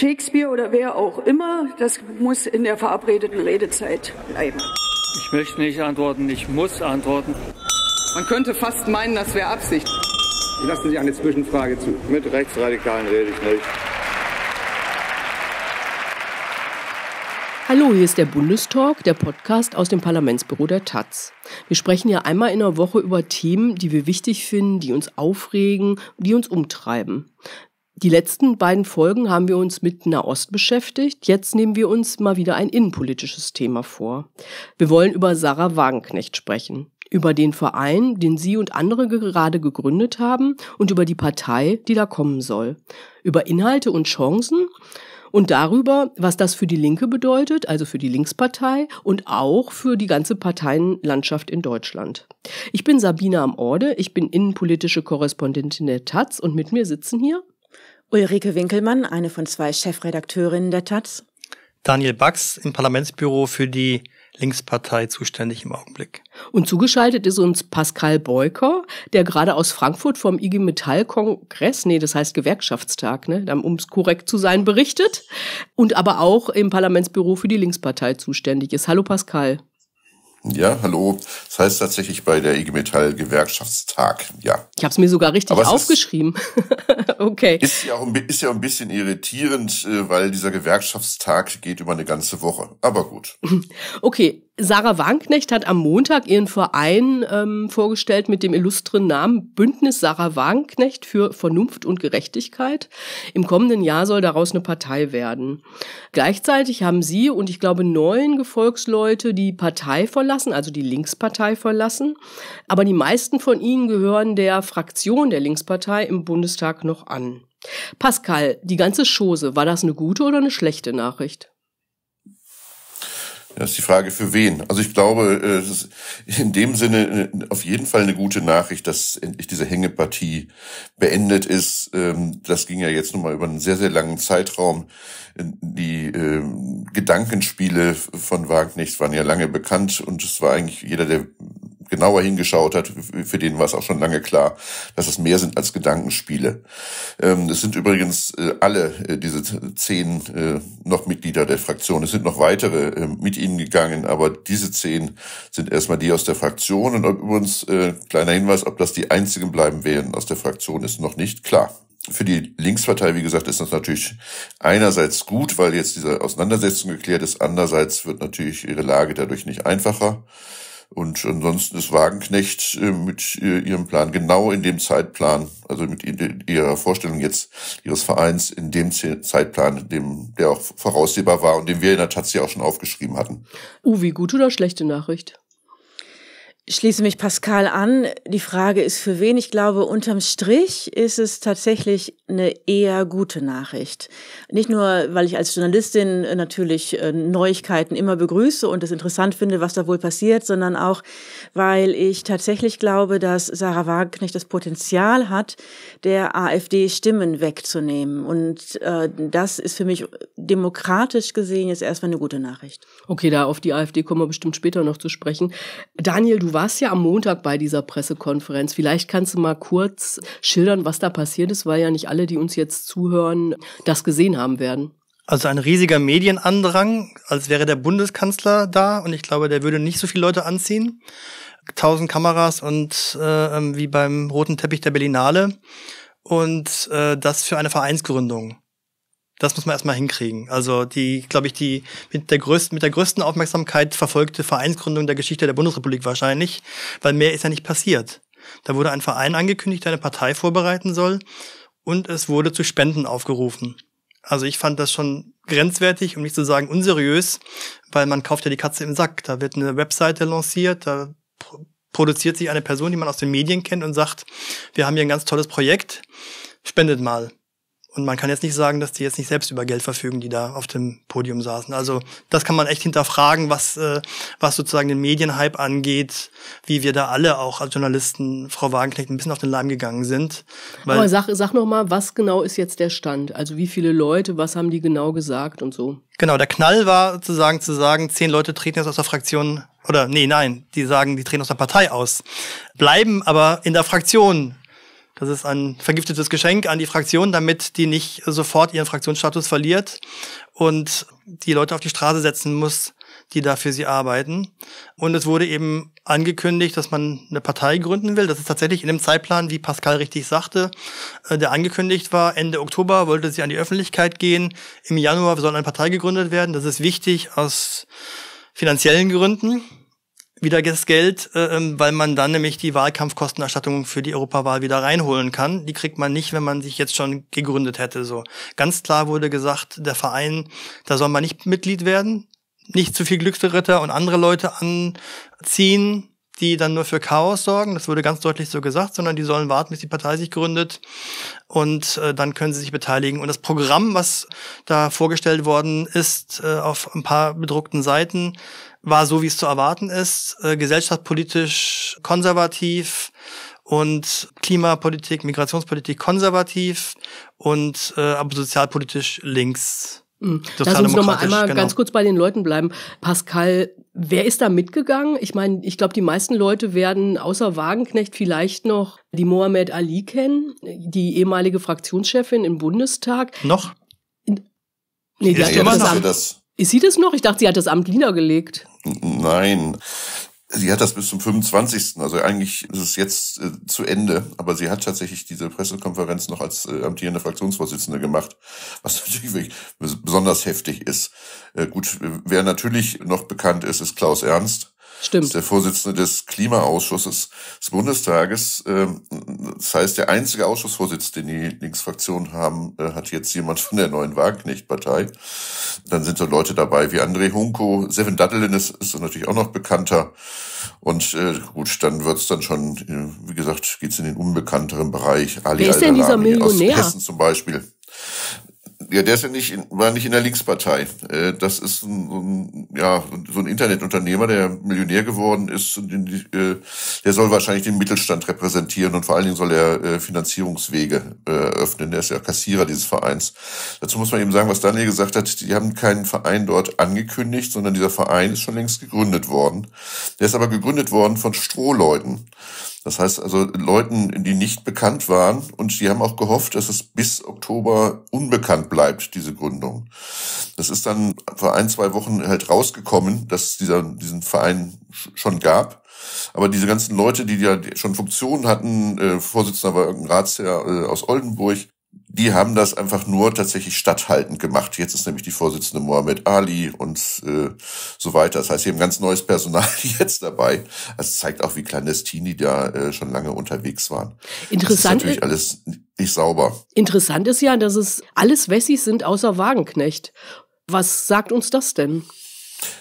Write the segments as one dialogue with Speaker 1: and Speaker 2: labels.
Speaker 1: Shakespeare oder wer auch immer, das muss in der verabredeten Redezeit bleiben.
Speaker 2: Ich möchte nicht antworten, ich muss antworten. Man könnte fast meinen, das wäre Absicht.
Speaker 3: Lassen Sie eine Zwischenfrage zu. Mit Rechtsradikalen rede ich nicht.
Speaker 1: Hallo, hier ist der Bundestalk, der Podcast aus dem Parlamentsbüro der Taz. Wir sprechen ja einmal in der Woche über Themen, die wir wichtig finden, die uns aufregen, die uns umtreiben. Die letzten beiden Folgen haben wir uns mit Nahost beschäftigt. Jetzt nehmen wir uns mal wieder ein innenpolitisches Thema vor. Wir wollen über Sarah Wagenknecht sprechen, über den Verein, den sie und andere gerade gegründet haben und über die Partei, die da kommen soll, über Inhalte und Chancen und darüber, was das für die Linke bedeutet, also für die Linkspartei und auch für die ganze Parteienlandschaft in Deutschland. Ich bin Sabine am Orde, ich bin innenpolitische Korrespondentin der Taz und mit mir sitzen hier Ulrike Winkelmann, eine von zwei Chefredakteurinnen der Taz.
Speaker 2: Daniel Bax im Parlamentsbüro für die Linkspartei zuständig im Augenblick.
Speaker 1: Und zugeschaltet ist uns Pascal Beuker, der gerade aus Frankfurt vom IG Metall Kongress, nee, das heißt Gewerkschaftstag, ne, um es korrekt zu sein, berichtet und aber auch im Parlamentsbüro für die Linkspartei zuständig ist. Hallo Pascal.
Speaker 3: Ja, hallo. Das heißt tatsächlich bei der IG Metall Gewerkschaftstag, ja. Ich
Speaker 1: habe es mir sogar richtig aufgeschrieben. Ist, okay.
Speaker 3: Ist ja, auch, ist ja auch ein bisschen irritierend, äh, weil dieser Gewerkschaftstag geht über eine ganze Woche. Aber gut.
Speaker 1: Okay, Sarah Wagenknecht hat am Montag ihren Verein ähm, vorgestellt mit dem illustren Namen Bündnis Sarah Wagenknecht für Vernunft und Gerechtigkeit. Im kommenden Jahr soll daraus eine Partei werden. Gleichzeitig haben sie und ich glaube neun Gefolgsleute die Partei verlassen, also die Linkspartei verlassen. Aber die meisten von ihnen gehören der Fraktion der Linkspartei im Bundestag noch an. Pascal, die ganze Chose, war das eine gute oder eine schlechte Nachricht?
Speaker 3: Das ist die Frage für wen. Also ich glaube, äh, es ist in dem Sinne äh, auf jeden Fall eine gute Nachricht, dass endlich diese Hängepartie beendet ist. Ähm, das ging ja jetzt nun mal über einen sehr, sehr langen Zeitraum. Die ähm, Gedankenspiele von Wagner waren ja lange bekannt und es war eigentlich jeder, der genauer hingeschaut hat, für den war es auch schon lange klar, dass es mehr sind als Gedankenspiele. Ähm, es sind übrigens äh, alle äh, diese zehn äh, noch Mitglieder der Fraktion. Es sind noch weitere ähm, mit ihnen gegangen, aber diese zehn sind erstmal die aus der Fraktion. Und übrigens, kleiner Hinweis, ob das die einzigen bleiben werden aus der Fraktion, ist noch nicht klar für die Linkspartei, wie gesagt, ist das natürlich einerseits gut, weil jetzt diese Auseinandersetzung geklärt ist. Andererseits wird natürlich ihre Lage dadurch nicht einfacher. Und ansonsten ist Wagenknecht äh, mit äh, ihrem Plan genau in dem Zeitplan, also mit ihrer Vorstellung jetzt ihres Vereins in dem Zeitplan, dem der auch voraussehbar war und den wir in der Taz auch schon aufgeschrieben hatten.
Speaker 1: Uwe, oh, gute oder schlechte
Speaker 4: Nachricht? schließe mich Pascal an. Die Frage ist für wen. Ich glaube, unterm Strich ist es tatsächlich eine eher gute Nachricht. Nicht nur, weil ich als Journalistin äh, natürlich äh, Neuigkeiten immer begrüße und es interessant finde, was da wohl passiert, sondern auch, weil ich tatsächlich glaube, dass Sarah Wagenknecht das Potenzial hat, der AfD Stimmen wegzunehmen. Und äh, das ist für
Speaker 1: mich demokratisch gesehen jetzt erstmal eine gute Nachricht. Okay, da auf die AfD kommen wir bestimmt später noch zu sprechen. Daniel, du warst ja am Montag bei dieser Pressekonferenz. Vielleicht kannst du mal kurz schildern, was da passiert ist, weil ja nicht alle, die uns jetzt zuhören, das gesehen haben werden.
Speaker 2: Also ein riesiger Medienandrang, als wäre der Bundeskanzler da und ich glaube, der würde nicht so viele Leute anziehen. Tausend Kameras und äh, ähm, wie beim roten Teppich der Berlinale und äh, das für eine Vereinsgründung das muss man erstmal hinkriegen. Also die, glaube ich, die mit der größten, mit der größten Aufmerksamkeit verfolgte Vereinsgründung der Geschichte der Bundesrepublik wahrscheinlich, weil mehr ist ja nicht passiert. Da wurde ein Verein angekündigt, der eine Partei vorbereiten soll, und es wurde zu Spenden aufgerufen. Also ich fand das schon grenzwertig, um nicht zu sagen unseriös, weil man kauft ja die Katze im Sack. Da wird eine Webseite lanciert, da produziert sich eine Person, die man aus den Medien kennt und sagt, wir haben hier ein ganz tolles Projekt, spendet mal. Und man kann jetzt nicht sagen, dass die jetzt nicht selbst über Geld verfügen, die da auf dem Podium saßen. Also das kann man echt hinterfragen, was, äh, was sozusagen den Medienhype angeht, wie wir da alle auch als Journalisten Frau Wagenknecht ein bisschen auf den Leim gegangen sind. Aber sag,
Speaker 1: sag noch mal, was genau ist jetzt der Stand? Also wie viele Leute, was haben die genau gesagt und so?
Speaker 2: Genau, der Knall war sozusagen zu sagen, zehn Leute treten jetzt aus der Fraktion, oder nee, nein, die sagen, die treten aus der Partei aus, bleiben aber in der Fraktion das ist ein vergiftetes Geschenk an die Fraktion, damit die nicht sofort ihren Fraktionsstatus verliert und die Leute auf die Straße setzen muss, die dafür sie arbeiten. Und es wurde eben angekündigt, dass man eine Partei gründen will. Das ist tatsächlich in dem Zeitplan, wie Pascal richtig sagte, äh, der angekündigt war. Ende Oktober wollte sie an die Öffentlichkeit gehen. Im Januar soll eine Partei gegründet werden. Das ist wichtig aus finanziellen Gründen wieder das Geld, äh, ähm, weil man dann nämlich die Wahlkampfkostenerstattung für die Europawahl wieder reinholen kann. Die kriegt man nicht, wenn man sich jetzt schon gegründet hätte. So ganz klar wurde gesagt, der Verein, da soll man nicht Mitglied werden, nicht zu viel Glücksritter und andere Leute anziehen, die dann nur für Chaos sorgen. Das wurde ganz deutlich so gesagt, sondern die sollen warten, bis die Partei sich gründet und äh, dann können sie sich beteiligen. Und das Programm, was da vorgestellt worden ist, äh, auf ein paar bedruckten Seiten, war so, wie es zu erwarten ist, äh, gesellschaftspolitisch konservativ und Klimapolitik, Migrationspolitik konservativ und äh, aber sozialpolitisch links.
Speaker 1: Mhm. Lass uns nochmal einmal genau. ganz kurz bei den Leuten bleiben. Pascal, wer ist da mitgegangen? Ich meine, ich glaube, die meisten Leute werden außer Wagenknecht vielleicht noch die Mohamed Ali kennen, die ehemalige Fraktionschefin im Bundestag. Noch? Nee, die ist hat ja das, Amt, das Ist sie das noch? Ich dachte, sie hat das Amt niedergelegt.
Speaker 3: Nein. Sie hat das bis zum 25. Also eigentlich ist es jetzt äh, zu Ende, aber sie hat tatsächlich diese Pressekonferenz noch als äh, amtierende Fraktionsvorsitzende gemacht, was natürlich besonders heftig ist. Äh, gut, wer natürlich noch bekannt ist, ist Klaus Ernst, Stimmt. ist der Vorsitzende des Klimaausschusses des Bundestages. Ähm, das heißt, der einzige Ausschussvorsitz, den die Linksfraktion haben, äh, hat jetzt jemand von der neuen Wagenknecht-Partei. Dann sind so Leute dabei wie André Hunko, Seven Dattelin ist, ist natürlich auch noch bekannter. Und äh, gut, dann wird's dann schon, äh, wie gesagt, geht's in den unbekannteren Bereich. Ali Wer ist denn dieser Millionär? Hessen zum Beispiel ja, der ist ja nicht, in, war nicht in der Linkspartei. Äh, das ist ein, ein, ja, so ein Internetunternehmer, der Millionär geworden ist. Und den, äh, der soll wahrscheinlich den Mittelstand repräsentieren und vor allen Dingen soll er äh, Finanzierungswege äh, öffnen. Der ist ja Kassierer dieses Vereins. Dazu muss man eben sagen, was Daniel gesagt hat, die haben keinen Verein dort angekündigt, sondern dieser Verein ist schon längst gegründet worden. Der ist aber gegründet worden von Strohleuten. Das heißt also Leuten, die nicht bekannt waren und die haben auch gehofft, dass es bis Oktober unbekannt bleibt, diese Gründung. Das ist dann vor ein, zwei Wochen halt rausgekommen, dass dieser, diesen Verein schon gab. Aber diese ganzen Leute, die ja schon Funktionen hatten, äh, Vorsitzender war irgendein Ratsherr äh, aus Oldenburg, die haben das einfach nur tatsächlich statthaltend gemacht. Jetzt ist nämlich die Vorsitzende Mohamed Ali und äh, so weiter. Das heißt, sie haben ganz neues Personal jetzt dabei. Das also, zeigt auch, wie clandestin da äh, schon lange unterwegs waren. Interessant. Das ist natürlich alles nicht sauber.
Speaker 1: Interessant ist ja, dass es alles Wessis sind außer Wagenknecht. Was sagt uns das denn?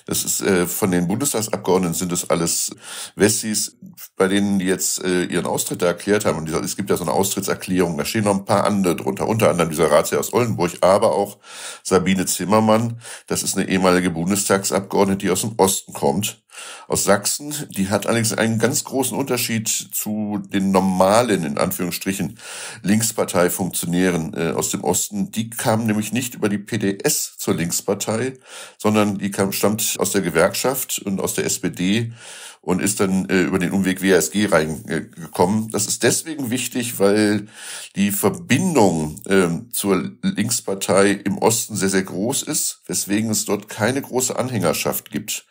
Speaker 3: Das ist äh, von den Bundestagsabgeordneten sind das alles Wessis, bei denen die jetzt äh, ihren Austritt da erklärt haben. Und es gibt ja so eine Austrittserklärung, da stehen noch ein paar andere drunter, unter anderem dieser Ratsherr aus Oldenburg, aber auch Sabine Zimmermann, das ist eine ehemalige Bundestagsabgeordnete, die aus dem Osten kommt aus Sachsen. Die hat allerdings einen ganz großen Unterschied zu den normalen, in Anführungsstrichen, Linksparteifunktionären äh, aus dem Osten. Die kamen nämlich nicht über die PDS zur Linkspartei, sondern die kam, stammt aus der Gewerkschaft und aus der SPD und ist dann äh, über den Umweg WASG reingekommen. das ist deswegen wichtig, weil die Verbindung äh, zur Linkspartei im Osten sehr, sehr groß ist, weswegen es dort keine große Anhängerschaft gibt.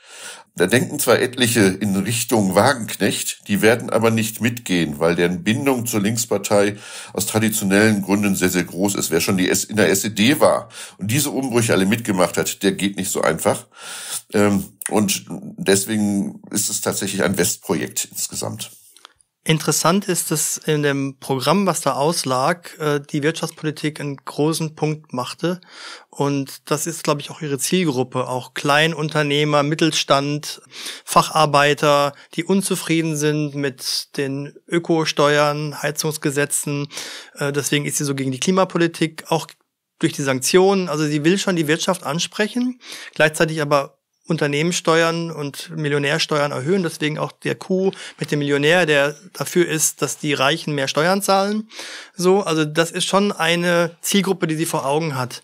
Speaker 3: Da denken zwar etliche in Richtung Wagenknecht, die werden aber nicht mitgehen, weil deren Bindung zur Linkspartei aus traditionellen Gründen sehr, sehr groß ist. Wer schon die S in der SED war und diese Umbrüche alle mitgemacht hat, der geht nicht so einfach. Ähm, und deswegen ist es tatsächlich ein Westprojekt insgesamt.
Speaker 2: Interessant ist, dass in dem Programm, was da auslag, äh, die Wirtschaftspolitik einen großen Punkt machte. Und das ist, glaube ich, auch ihre Zielgruppe. Auch Kleinunternehmer, Mittelstand, Facharbeiter, die unzufrieden sind mit den Ökosteuern, Heizungsgesetzen. Äh, deswegen ist sie so gegen die Klimapolitik, auch durch die Sanktionen. Also sie will schon die Wirtschaft ansprechen, gleichzeitig aber Unternehmenssteuern und Millionärsteuern erhöhen. Deswegen auch der Coup mit dem Millionär, der dafür ist, dass die Reichen mehr Steuern zahlen. So, also das ist schon eine Zielgruppe, die sie vor Augen hat.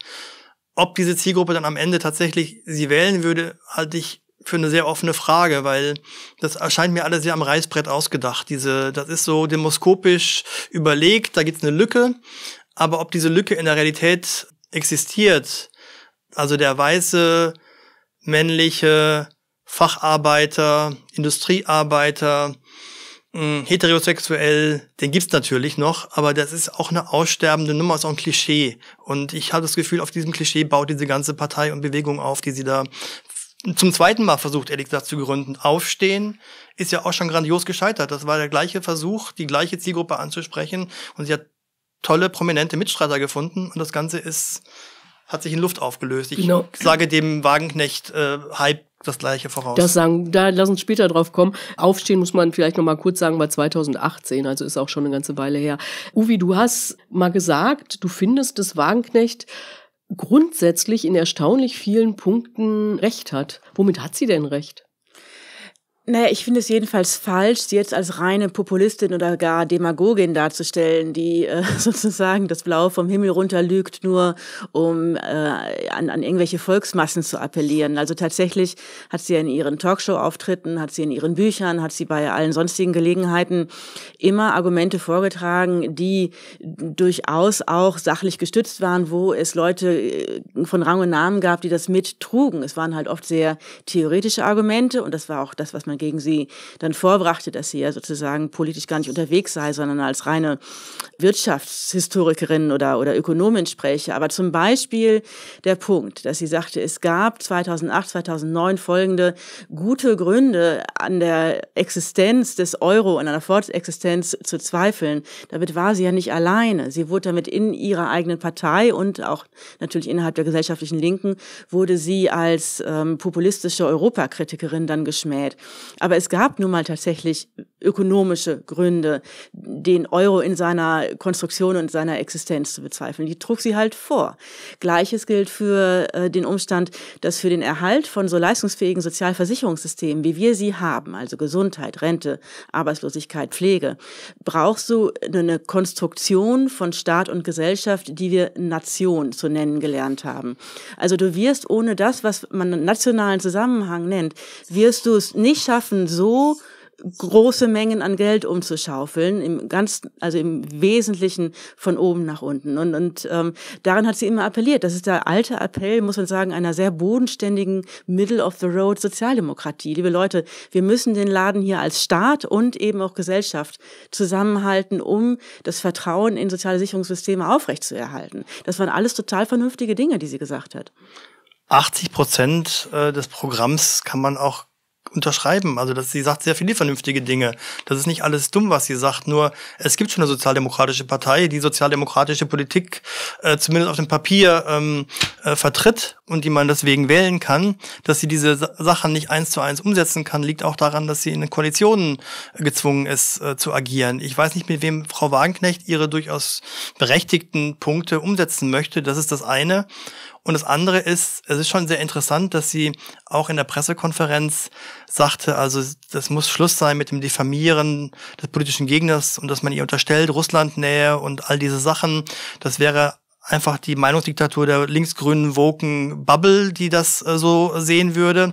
Speaker 2: Ob diese Zielgruppe dann am Ende tatsächlich sie wählen würde, halte ich für eine sehr offene Frage, weil das erscheint mir alles sehr am Reißbrett ausgedacht. Diese, das ist so demoskopisch überlegt, da gibt's eine Lücke. Aber ob diese Lücke in der Realität existiert, also der weiße männliche Facharbeiter, Industriearbeiter, mh, hm, heterosexuell, den gibt's natürlich noch, aber das ist auch eine aussterbende Nummer, ist auch ein Klischee. Und ich habe das Gefühl, auf diesem Klischee baut diese ganze Partei und Bewegung auf, die sie da zum zweiten Mal versucht, ehrlich gesagt, zu gründen. Aufstehen ist ja auch schon grandios gescheitert. Das war der gleiche Versuch, die gleiche Zielgruppe anzusprechen und sie hat tolle, prominente Mitstreiter gefunden und das Ganze ist hat sich in Luft aufgelöst. Ich genau. sage dem Wagenknecht-Hype äh, das gleiche voraus. Das sagen,
Speaker 1: da lass uns später drauf kommen. Aufstehen muss man vielleicht noch mal kurz sagen, war 2018, also ist auch schon eine ganze Weile her. Uwe, du hast mal gesagt, du findest, dass Wagenknecht grundsätzlich in erstaunlich vielen Punkten recht hat. Womit hat sie denn recht?
Speaker 4: Naja, ich finde es jedenfalls falsch, sie jetzt als reine Populistin oder gar Demagogin darzustellen, die äh, sozusagen das Blau vom Himmel runter lügt, nur um äh, an, an irgendwelche Volksmassen zu appellieren. Also tatsächlich hat sie in ihren Talkshow-Auftritten, hat sie in ihren Büchern, hat sie bei allen sonstigen Gelegenheiten immer Argumente vorgetragen, die durchaus auch sachlich gestützt waren, wo es Leute äh, von Rang und Namen gab, die das mittrugen. Es waren halt oft sehr theoretische Argumente und das war auch das, was man man gegen sie dann vorbrachte, dass sie ja sozusagen politisch gar nicht unterwegs sei, sondern als reine Wirtschaftshistorikerin oder, oder Ökonomin spreche. Aber zum Beispiel der Punkt, dass sie sagte, es gab 2008, 2009 folgende gute Gründe an der Existenz des Euro und an der Fortexistenz zu zweifeln. Damit war sie ja nicht alleine. Sie wurde damit in ihrer eigenen Partei und auch natürlich innerhalb der gesellschaftlichen Linken wurde sie als ähm, populistische Europakritikerin dann geschmäht. Aber es gab nun mal tatsächlich ökonomische Gründe, den Euro in seiner Konstruktion und seiner Existenz zu bezweifeln. Die trug sie halt vor. Gleiches gilt für äh, den Umstand, dass für den Erhalt von so leistungsfähigen Sozialversicherungssystemen, wie wir sie haben, also Gesundheit, Rente, Arbeitslosigkeit, Pflege, brauchst du eine Konstruktion von Staat und Gesellschaft, die wir Nation zu nennen gelernt haben. Also du wirst ohne das, was man nationalen Zusammenhang nennt, wirst du es nicht schaffen, so große Mengen an Geld umzuschaufeln, im ganz, also im Wesentlichen von oben nach unten. Und, und ähm, daran hat sie immer appelliert. Das ist der alte Appell, muss man sagen, einer sehr bodenständigen Middle-of-the-Road Sozialdemokratie. Liebe Leute, wir müssen den Laden hier als Staat und eben auch Gesellschaft zusammenhalten, um das Vertrauen in soziale Sicherungssysteme aufrechtzuerhalten. Das waren alles total vernünftige Dinge, die sie gesagt hat.
Speaker 2: 80 Prozent äh, des Programms kann man auch unterschreiben. Also dass sie sagt sehr viele vernünftige Dinge. Das ist nicht alles dumm, was sie sagt. Nur es gibt schon eine sozialdemokratische Partei, die sozialdemokratische Politik äh, zumindest auf dem Papier ähm, äh, vertritt und die man deswegen wählen kann. Dass sie diese Sachen nicht eins zu eins umsetzen kann, liegt auch daran, dass sie in Koalitionen äh, gezwungen ist äh, zu agieren. Ich weiß nicht, mit wem Frau Wagenknecht ihre durchaus berechtigten Punkte umsetzen möchte. Das ist das eine. Und das andere ist, es ist schon sehr interessant, dass sie auch in der Pressekonferenz sagte, also das muss Schluss sein mit dem Diffamieren des politischen Gegners und dass man ihr unterstellt, Russlandnähe und all diese Sachen. Das wäre einfach die Meinungsdiktatur der linksgrünen Woken Bubble, die das äh, so sehen würde.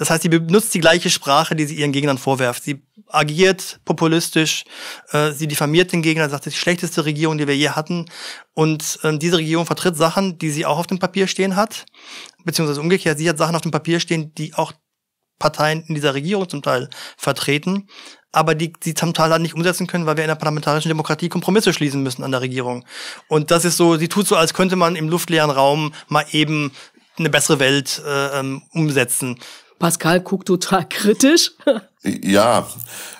Speaker 2: Das heißt, sie benutzt die gleiche Sprache, die sie ihren Gegnern vorwerft. Sie agiert populistisch, äh, sie diffamiert den Gegner, sagt, das ist die schlechteste Regierung, die wir je hatten. Und äh, diese Regierung vertritt Sachen, die sie auch auf dem Papier stehen hat, beziehungsweise umgekehrt, sie hat Sachen auf dem Papier stehen, die auch Parteien in dieser Regierung zum Teil vertreten, aber die sie zum Teil halt nicht umsetzen können, weil wir in der parlamentarischen Demokratie Kompromisse schließen müssen an der Regierung. Und das ist so, sie tut so, als könnte man im luftleeren Raum mal eben eine bessere Welt äh, ähm, umsetzen. Pascal guckt total kritisch.
Speaker 3: Ja,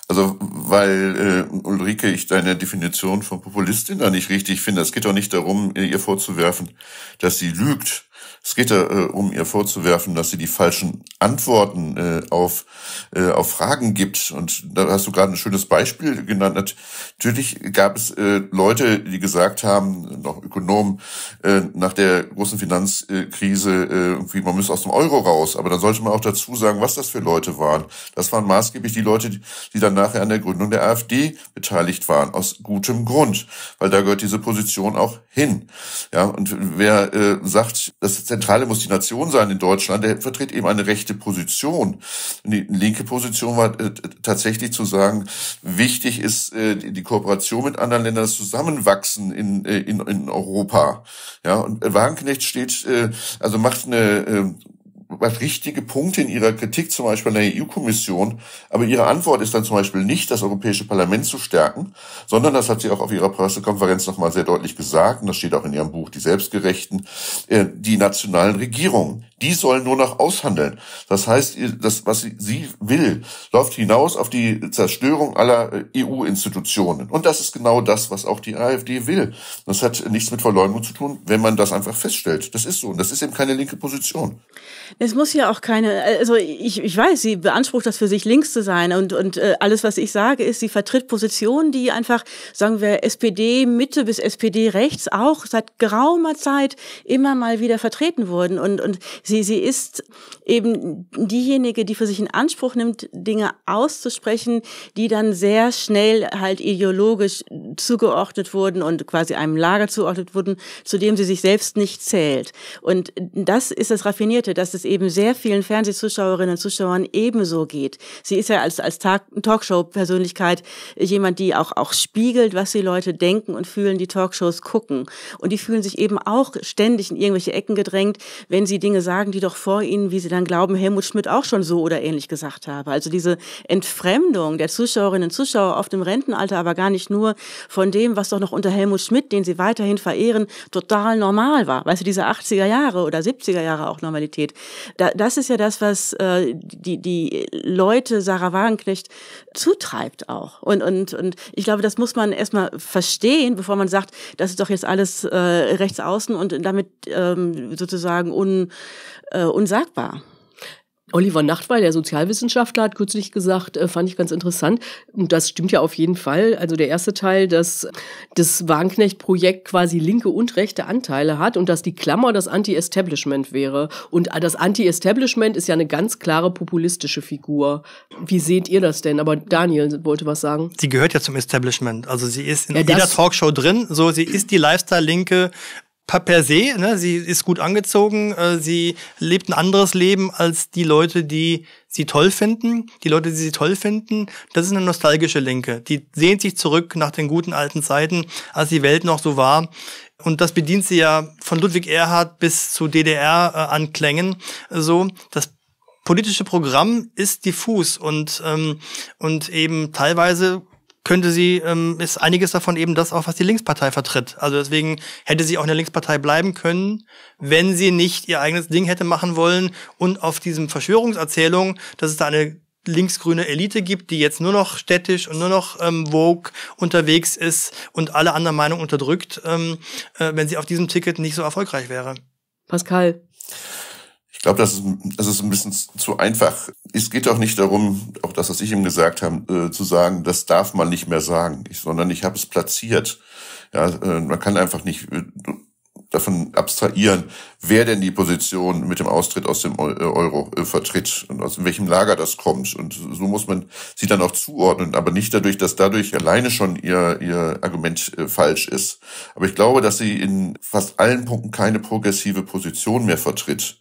Speaker 3: also weil äh, Ulrike, ich deine Definition von Populistin da nicht richtig finde. Es geht doch nicht darum, ihr vorzuwerfen, dass sie lügt. Es geht ja äh, um ihr vorzuwerfen, dass sie die falschen Antworten äh, auf, äh, auf Fragen gibt. Und da hast du gerade ein schönes Beispiel genannt. Natürlich gab es äh, Leute, die gesagt haben, noch Ökonomen, äh, nach der großen Finanzkrise, äh, irgendwie, man müsste aus dem Euro raus. Aber dann sollte man auch dazu sagen, was das für Leute waren. Das waren maßgeblich die Leute, die dann nachher an der Gründung der AfD beteiligt waren, aus gutem Grund. Weil da gehört diese Position auch hin. Ja, und wer äh, sagt, dass das Zentrale muss die Nation sein in Deutschland. Der vertritt eben eine rechte Position. Die linke Position war äh, tatsächlich zu sagen, wichtig ist äh, die Kooperation mit anderen Ländern, das Zusammenwachsen in, äh, in, in Europa. Ja, und Wagenknecht steht, also macht eine ähm, richtige Punkte in ihrer Kritik zum Beispiel an der EU-Kommission, aber ihre Antwort ist dann zum Beispiel nicht, das Europäische Parlament zu stärken, sondern das hat sie auch auf ihrer Pressekonferenz nochmal sehr deutlich gesagt, und das steht auch in ihrem Buch Die Selbstgerechten, äh, die nationalen Regierungen die sollen nur noch aushandeln. Das heißt, das, was sie will, läuft hinaus auf die Zerstörung aller äh, EU-Institutionen. Und das ist genau das, was auch die AfD will. Das hat nichts mit Verleumdung zu tun, wenn man das einfach feststellt. Das ist so. Und das ist eben keine linke Position.
Speaker 4: Es muss ja auch keine, also ich, ich weiß, sie beansprucht das für sich links zu sein. Und, und äh, alles, was ich sage, ist, sie vertritt Positionen, die einfach, sagen wir, SPD Mitte bis SPD rechts auch seit geraumer Zeit immer mal wieder vertreten wurden. Und, und Sie, sie ist eben diejenige, die für sich in Anspruch nimmt, Dinge auszusprechen, die dann sehr schnell halt ideologisch zugeordnet wurden und quasi einem Lager zugeordnet wurden, zu dem sie sich selbst nicht zählt. Und das ist das Raffinierte, dass es eben sehr vielen Fernsehzuschauerinnen und Zuschauern ebenso geht. Sie ist ja als, als Talkshow-Persönlichkeit jemand, die auch, auch spiegelt, was die Leute denken und fühlen, die Talkshows gucken. Und die fühlen sich eben auch ständig in irgendwelche Ecken gedrängt, wenn sie Dinge sagen, sagen die doch vor ihnen, wie sie dann glauben, Helmut Schmidt auch schon so oder ähnlich gesagt habe. Also diese Entfremdung der Zuschauerinnen und Zuschauer auf dem Rentenalter, aber gar nicht nur von dem, was doch noch unter Helmut Schmidt, den sie weiterhin verehren, total normal war. Weißt du, diese 80er Jahre oder 70er Jahre auch Normalität. Da, das ist ja das, was äh, die, die Leute Sarah Wagenknecht zutreibt auch. Und, und, und ich glaube, das muss man erstmal verstehen, bevor man sagt, das ist doch jetzt alles äh, rechts außen und damit ähm, sozusagen un
Speaker 1: äh, unsagbar. Oliver Nachtweil, der Sozialwissenschaftler, hat kürzlich gesagt, äh, fand ich ganz interessant. Und das stimmt ja auf jeden Fall. Also der erste Teil, dass das Wagenknecht-Projekt quasi linke und rechte Anteile hat und dass die Klammer das Anti-Establishment wäre. Und das Anti-Establishment ist ja eine ganz klare populistische Figur. Wie seht ihr das denn? Aber Daniel wollte was sagen.
Speaker 2: Sie gehört ja zum Establishment. Also sie ist in ja, jeder Talkshow drin. So, sie ist die Lifestyle-Linke per se. Ne? Sie ist gut angezogen, äh, sie lebt ein anderes Leben als die Leute, die sie toll finden. Die Leute, die sie toll finden, das ist eine nostalgische Linke. Die sehnt sich zurück nach den guten alten Zeiten, als die Welt noch so war. Und das bedient sie ja von Ludwig Erhard bis zu DDR-Anklängen. Äh, so, das politische Programm ist diffus und, ähm, und eben teilweise könnte sie, ähm, ist einiges davon eben das auch, was die Linkspartei vertritt. Also deswegen hätte sie auch in der Linkspartei bleiben können, wenn sie nicht ihr eigenes Ding hätte machen wollen und auf diesem Verschwörungserzählung, dass es da eine linksgrüne Elite gibt, die jetzt nur noch städtisch und nur noch ähm, Vogue unterwegs ist und alle anderen Meinungen unterdrückt, ähm, äh, wenn sie auf diesem Ticket nicht so erfolgreich wäre. Pascal.
Speaker 3: Ich glaube, das ist, das ist ein bisschen zu einfach. Es geht auch nicht darum, auch das, was ich ihm gesagt habe, äh, zu sagen, das darf man nicht mehr sagen, ich, sondern ich habe es platziert. Ja, äh, man kann einfach nicht, äh, davon abstrahieren, wer denn die Position mit dem Austritt aus dem äh, Euro äh, vertritt und aus welchem Lager das kommt. Und so muss man sie dann auch zuordnen, aber nicht dadurch, dass dadurch alleine schon ihr, ihr Argument äh, falsch ist. Aber ich glaube, dass sie in fast allen Punkten keine progressive Position mehr vertritt,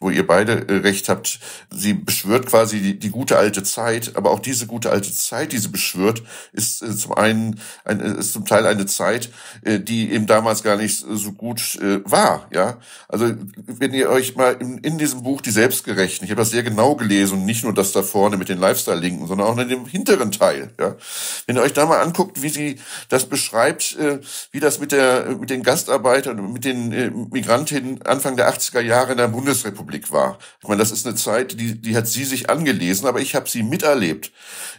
Speaker 3: wo ihr beide recht habt. Sie beschwört quasi die, die, gute alte Zeit, aber auch diese gute alte Zeit, die sie beschwört, ist zum einen, ist zum Teil eine Zeit, die eben damals gar nicht so gut praktisch äh, wahr, ja. Also wenn ihr euch mal in, in diesem Buch die selbstgerechten, ich habe das sehr genau gelesen und nicht nur das da vorne mit den Lifestyle-Linken, sondern auch in dem hinteren Teil, ja. Wenn ihr euch da mal anguckt, wie sie das beschreibt, äh, wie das mit der mit den Gastarbeitern, mit den äh, Migrantinnen Anfang der 80er Jahre in der Bundesrepublik war. Ich meine, das ist eine Zeit, die die hat sie sich angelesen, aber ich habe sie miterlebt.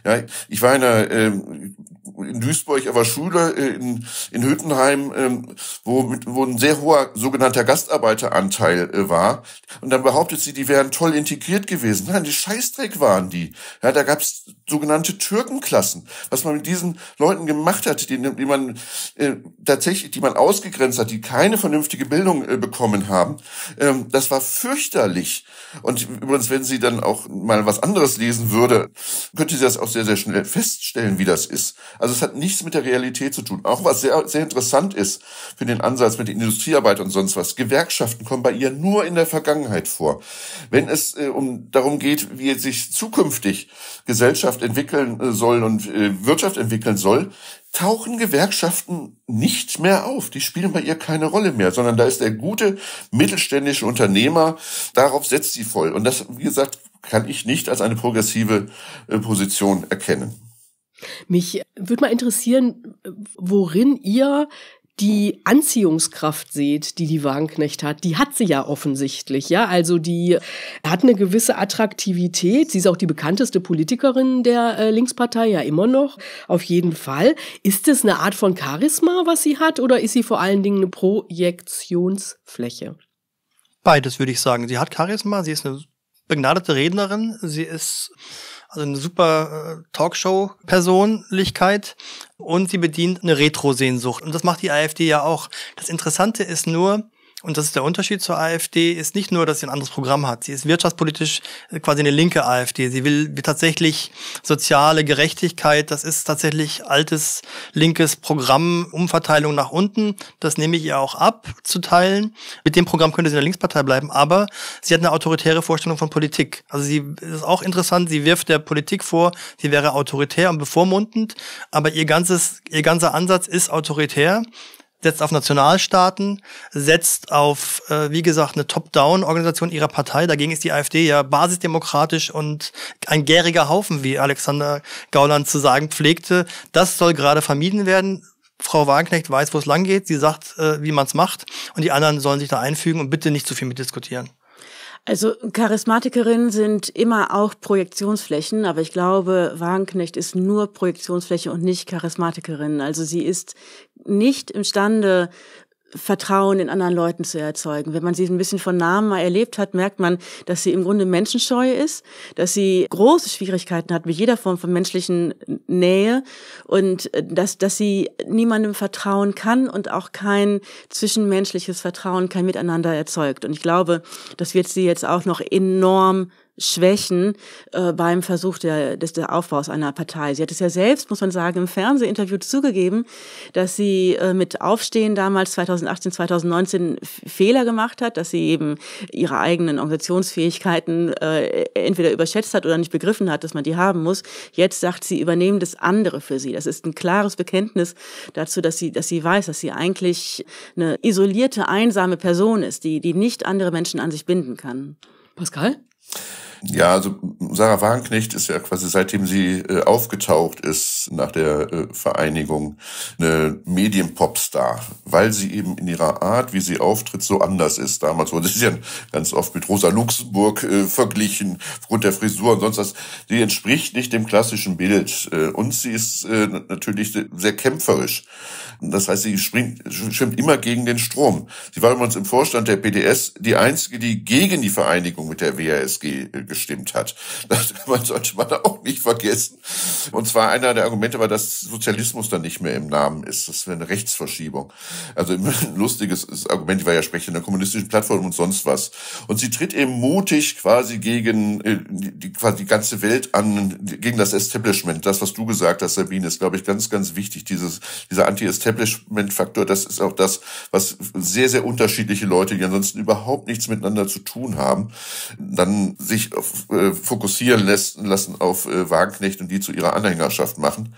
Speaker 3: Ja, ich war in einer ähm, äh, in Duisburg, aber Schule in, in Hüttenheim, ähm, wo, mit, wo ein sehr hoher sogenannter Gastarbeiteranteil äh, war. Und dann behauptet sie, die wären toll integriert gewesen. Nein, die Scheißdreck waren die. Ja, da es sogenannte Türkenklassen. Was man mit diesen Leuten gemacht hat, die, die man äh, tatsächlich, die man ausgegrenzt hat, die keine vernünftige Bildung äh, bekommen haben, ähm, das war fürchterlich. Und übrigens, wenn sie dann auch mal was anderes lesen würde, könnte sie das auch sehr, sehr schnell feststellen, wie das ist. Also es hat nichts mit der Realität zu tun. Auch was sehr, sehr interessant ist für den Ansatz mit den Industrie Papierarbeit und sonst was. Gewerkschaften kommen bei ihr nur in der Vergangenheit vor. Wenn es äh, um darum geht, wie sich zukünftig Gesellschaft entwickeln äh, soll und äh, Wirtschaft entwickeln soll, tauchen Gewerkschaften nicht mehr auf. Die spielen bei ihr keine Rolle mehr, sondern da ist der gute mittelständische Unternehmer, darauf setzt sie voll. Und das, wie gesagt, kann ich nicht als eine progressive äh, Position erkennen.
Speaker 1: Mich äh, würde mal interessieren, äh, worin ihr die Anziehungskraft seht, die die Wagenknecht hat, die hat sie ja offensichtlich, ja. Also die hat eine gewisse Attraktivität. Sie ist auch die bekannteste Politikerin der äh, Linkspartei ja immer noch, auf jeden Fall. Ist es eine Art von Charisma, was sie hat, oder ist sie vor allen Dingen eine Projektionsfläche?
Speaker 2: Beides würde ich sagen. Sie hat Charisma, sie ist eine begnadete Rednerin, sie ist also eine super äh, Talkshow-Persönlichkeit und sie bedient eine Retro-Sehnsucht. Und das macht die AfD ja auch. Das Interessante ist nur, und das ist der Unterschied zur AfD, ist nicht nur, dass sie ein anderes Programm hat. Sie ist wirtschaftspolitisch äh, quasi eine linke AfD. Sie will tatsächlich soziale Gerechtigkeit. Das ist tatsächlich altes linkes Programm, Umverteilung nach unten. Das nehme ich ihr auch ab zu teilen. Mit dem Programm könnte sie in der Linkspartei bleiben, aber sie hat eine autoritäre Vorstellung von Politik. Also sie ist auch interessant. Sie wirft der Politik vor, sie wäre autoritär und bevormundend, aber ihr ganzes, ihr ganzer Ansatz ist autoritär setzt auf Nationalstaaten, setzt auf, äh, wie gesagt, eine Top-Down-Organisation ihrer Partei. Dagegen ist die AfD ja basisdemokratisch und ein gäriger Haufen, wie Alexander Gauland zu sagen pflegte. Das soll gerade vermieden werden. Frau Wagenknecht weiß, wo es langgeht. Sie sagt, äh, wie man es macht. Und die anderen sollen sich da einfügen und bitte nicht zu viel mitdiskutieren.
Speaker 4: Also Charismatikerinnen sind immer auch Projektionsflächen, aber ich glaube, Wagenknecht ist nur Projektionsfläche und nicht Charismatikerin. Also sie ist nicht imstande, Vertrauen in anderen Leuten zu erzeugen. Wenn man sie ein bisschen von Namen mal erlebt hat, merkt man, dass sie im Grunde menschenscheu ist, dass sie große Schwierigkeiten hat mit jeder Form von menschlichen Nähe und äh, dass, dass sie niemandem vertrauen kann und auch kein zwischenmenschliches Vertrauen, kein Miteinander erzeugt. Und ich glaube, das wird sie jetzt auch noch enorm Schwächen äh, beim Versuch der, des der Aufbaus einer Partei. Sie hat es ja selbst, muss man sagen, im Fernsehinterview zugegeben, dass sie äh, mit Aufstehen damals 2018, 2019 Fehler gemacht hat, dass sie eben ihre eigenen Organisationsfähigkeiten äh, entweder überschätzt hat oder nicht begriffen hat, dass man die haben muss. Jetzt sagt sie, übernehmen das andere für sie. Das ist ein klares Bekenntnis dazu, dass sie, dass sie weiß, dass sie eigentlich eine isolierte, einsame Person ist, die, die nicht andere Menschen an sich binden
Speaker 1: kann. Pascal?
Speaker 3: Ja, also Sarah Wagenknecht ist ja quasi seitdem sie äh, aufgetaucht ist nach der äh, Vereinigung eine Medienpopstar, weil sie eben in ihrer Art, wie sie auftritt, so anders ist. Damals wurde sie ja ganz oft mit Rosa Luxemburg äh, verglichen, aufgrund der Frisur und sonst was. Sie entspricht nicht dem klassischen Bild äh, und sie ist äh, natürlich sehr kämpferisch. Das heißt, sie springt, schwimmt immer gegen den Strom. Sie war übrigens im Vorstand der PDS die einzige, die gegen die Vereinigung mit der WASG äh, gestimmt hat. Das sollte man auch nicht vergessen. Und zwar einer der Argumente war, dass Sozialismus dann nicht mehr im Namen ist. Das wäre eine Rechtsverschiebung. Also ein lustiges Argument. Ich war ja Sprecher der kommunistischen Plattform und sonst was. Und sie tritt eben mutig quasi gegen äh, die, quasi die ganze Welt an, gegen das Establishment. Das, was du gesagt hast, Sabine, ist, glaube ich, ganz, ganz wichtig. Dieses, dieser Anti-Establishment Establishment-Faktor, das ist auch das, was sehr, sehr unterschiedliche Leute, die ansonsten überhaupt nichts miteinander zu tun haben, dann sich auf, äh, fokussieren lässt, lassen auf äh, Wagenknecht und die zu ihrer Anhängerschaft machen.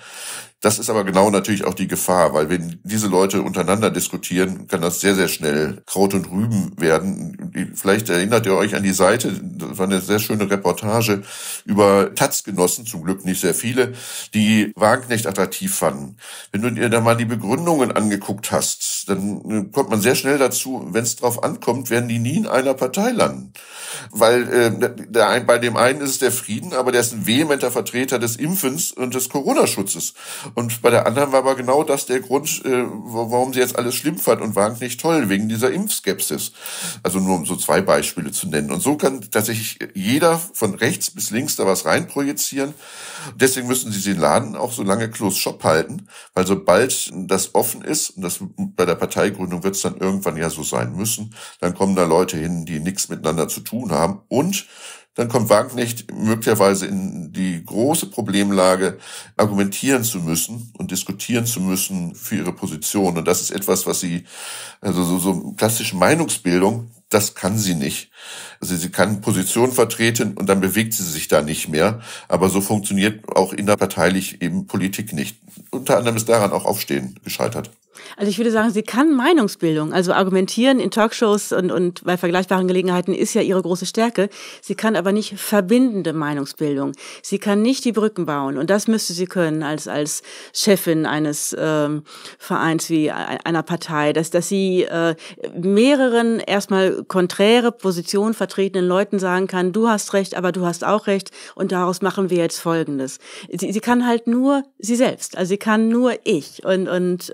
Speaker 3: Das ist aber genau natürlich auch die Gefahr, weil wenn diese Leute untereinander diskutieren, kann das sehr, sehr schnell Kraut und Rüben werden. Vielleicht erinnert ihr euch an die Seite, das war eine sehr schöne Reportage über taz zum Glück nicht sehr viele, die Wagenknecht attraktiv fanden. Wenn du dir da mal die Begründungen angeguckt hast, dann kommt man sehr schnell dazu, wenn es drauf ankommt, werden die nie in einer Partei landen. Weil äh, der ein, bei dem einen ist es der Frieden, aber der ist ein vehementer Vertreter des Impfens und des Corona-Schutzes. Und bei der anderen war aber genau das der Grund, äh, warum sie jetzt alles schlimm fand und war nicht toll, wegen dieser Impfskepsis. Also nur um so zwei Beispiele zu nennen. Und so kann tatsächlich jeder von rechts bis links da was reinprojizieren. Deswegen müssen sie den Laden auch so lange close shop halten, weil sobald das offen ist, und das bei der Parteigründung wird es dann irgendwann ja so sein müssen, dann kommen da Leute hin, die nichts miteinander zu tun haben und dann kommt Wagenknecht möglicherweise in die große Problemlage, argumentieren zu müssen und diskutieren zu müssen für ihre Position. Und das ist etwas, was sie, also so, so klassische Meinungsbildung, das kann sie nicht. Also sie kann Position vertreten und dann bewegt sie sich da nicht mehr. Aber so funktioniert auch innerparteilich eben Politik nicht. Unter anderem ist daran auch Aufstehen gescheitert.
Speaker 4: Also ich würde sagen, sie kann Meinungsbildung, also argumentieren in Talkshows und, und bei vergleichbaren Gelegenheiten ist ja ihre große Stärke. Sie kann aber nicht verbindende Meinungsbildung. Sie kann nicht die Brücken bauen und das müsste sie können als, als Chefin eines ähm, Vereins wie einer Partei, dass, dass sie äh, mehreren erstmal konträre Positionen vertretenen Leuten sagen kann, du hast recht, aber du hast auch recht und daraus machen wir jetzt Folgendes. Sie, sie kann halt nur sie selbst, also sie kann nur ich und, und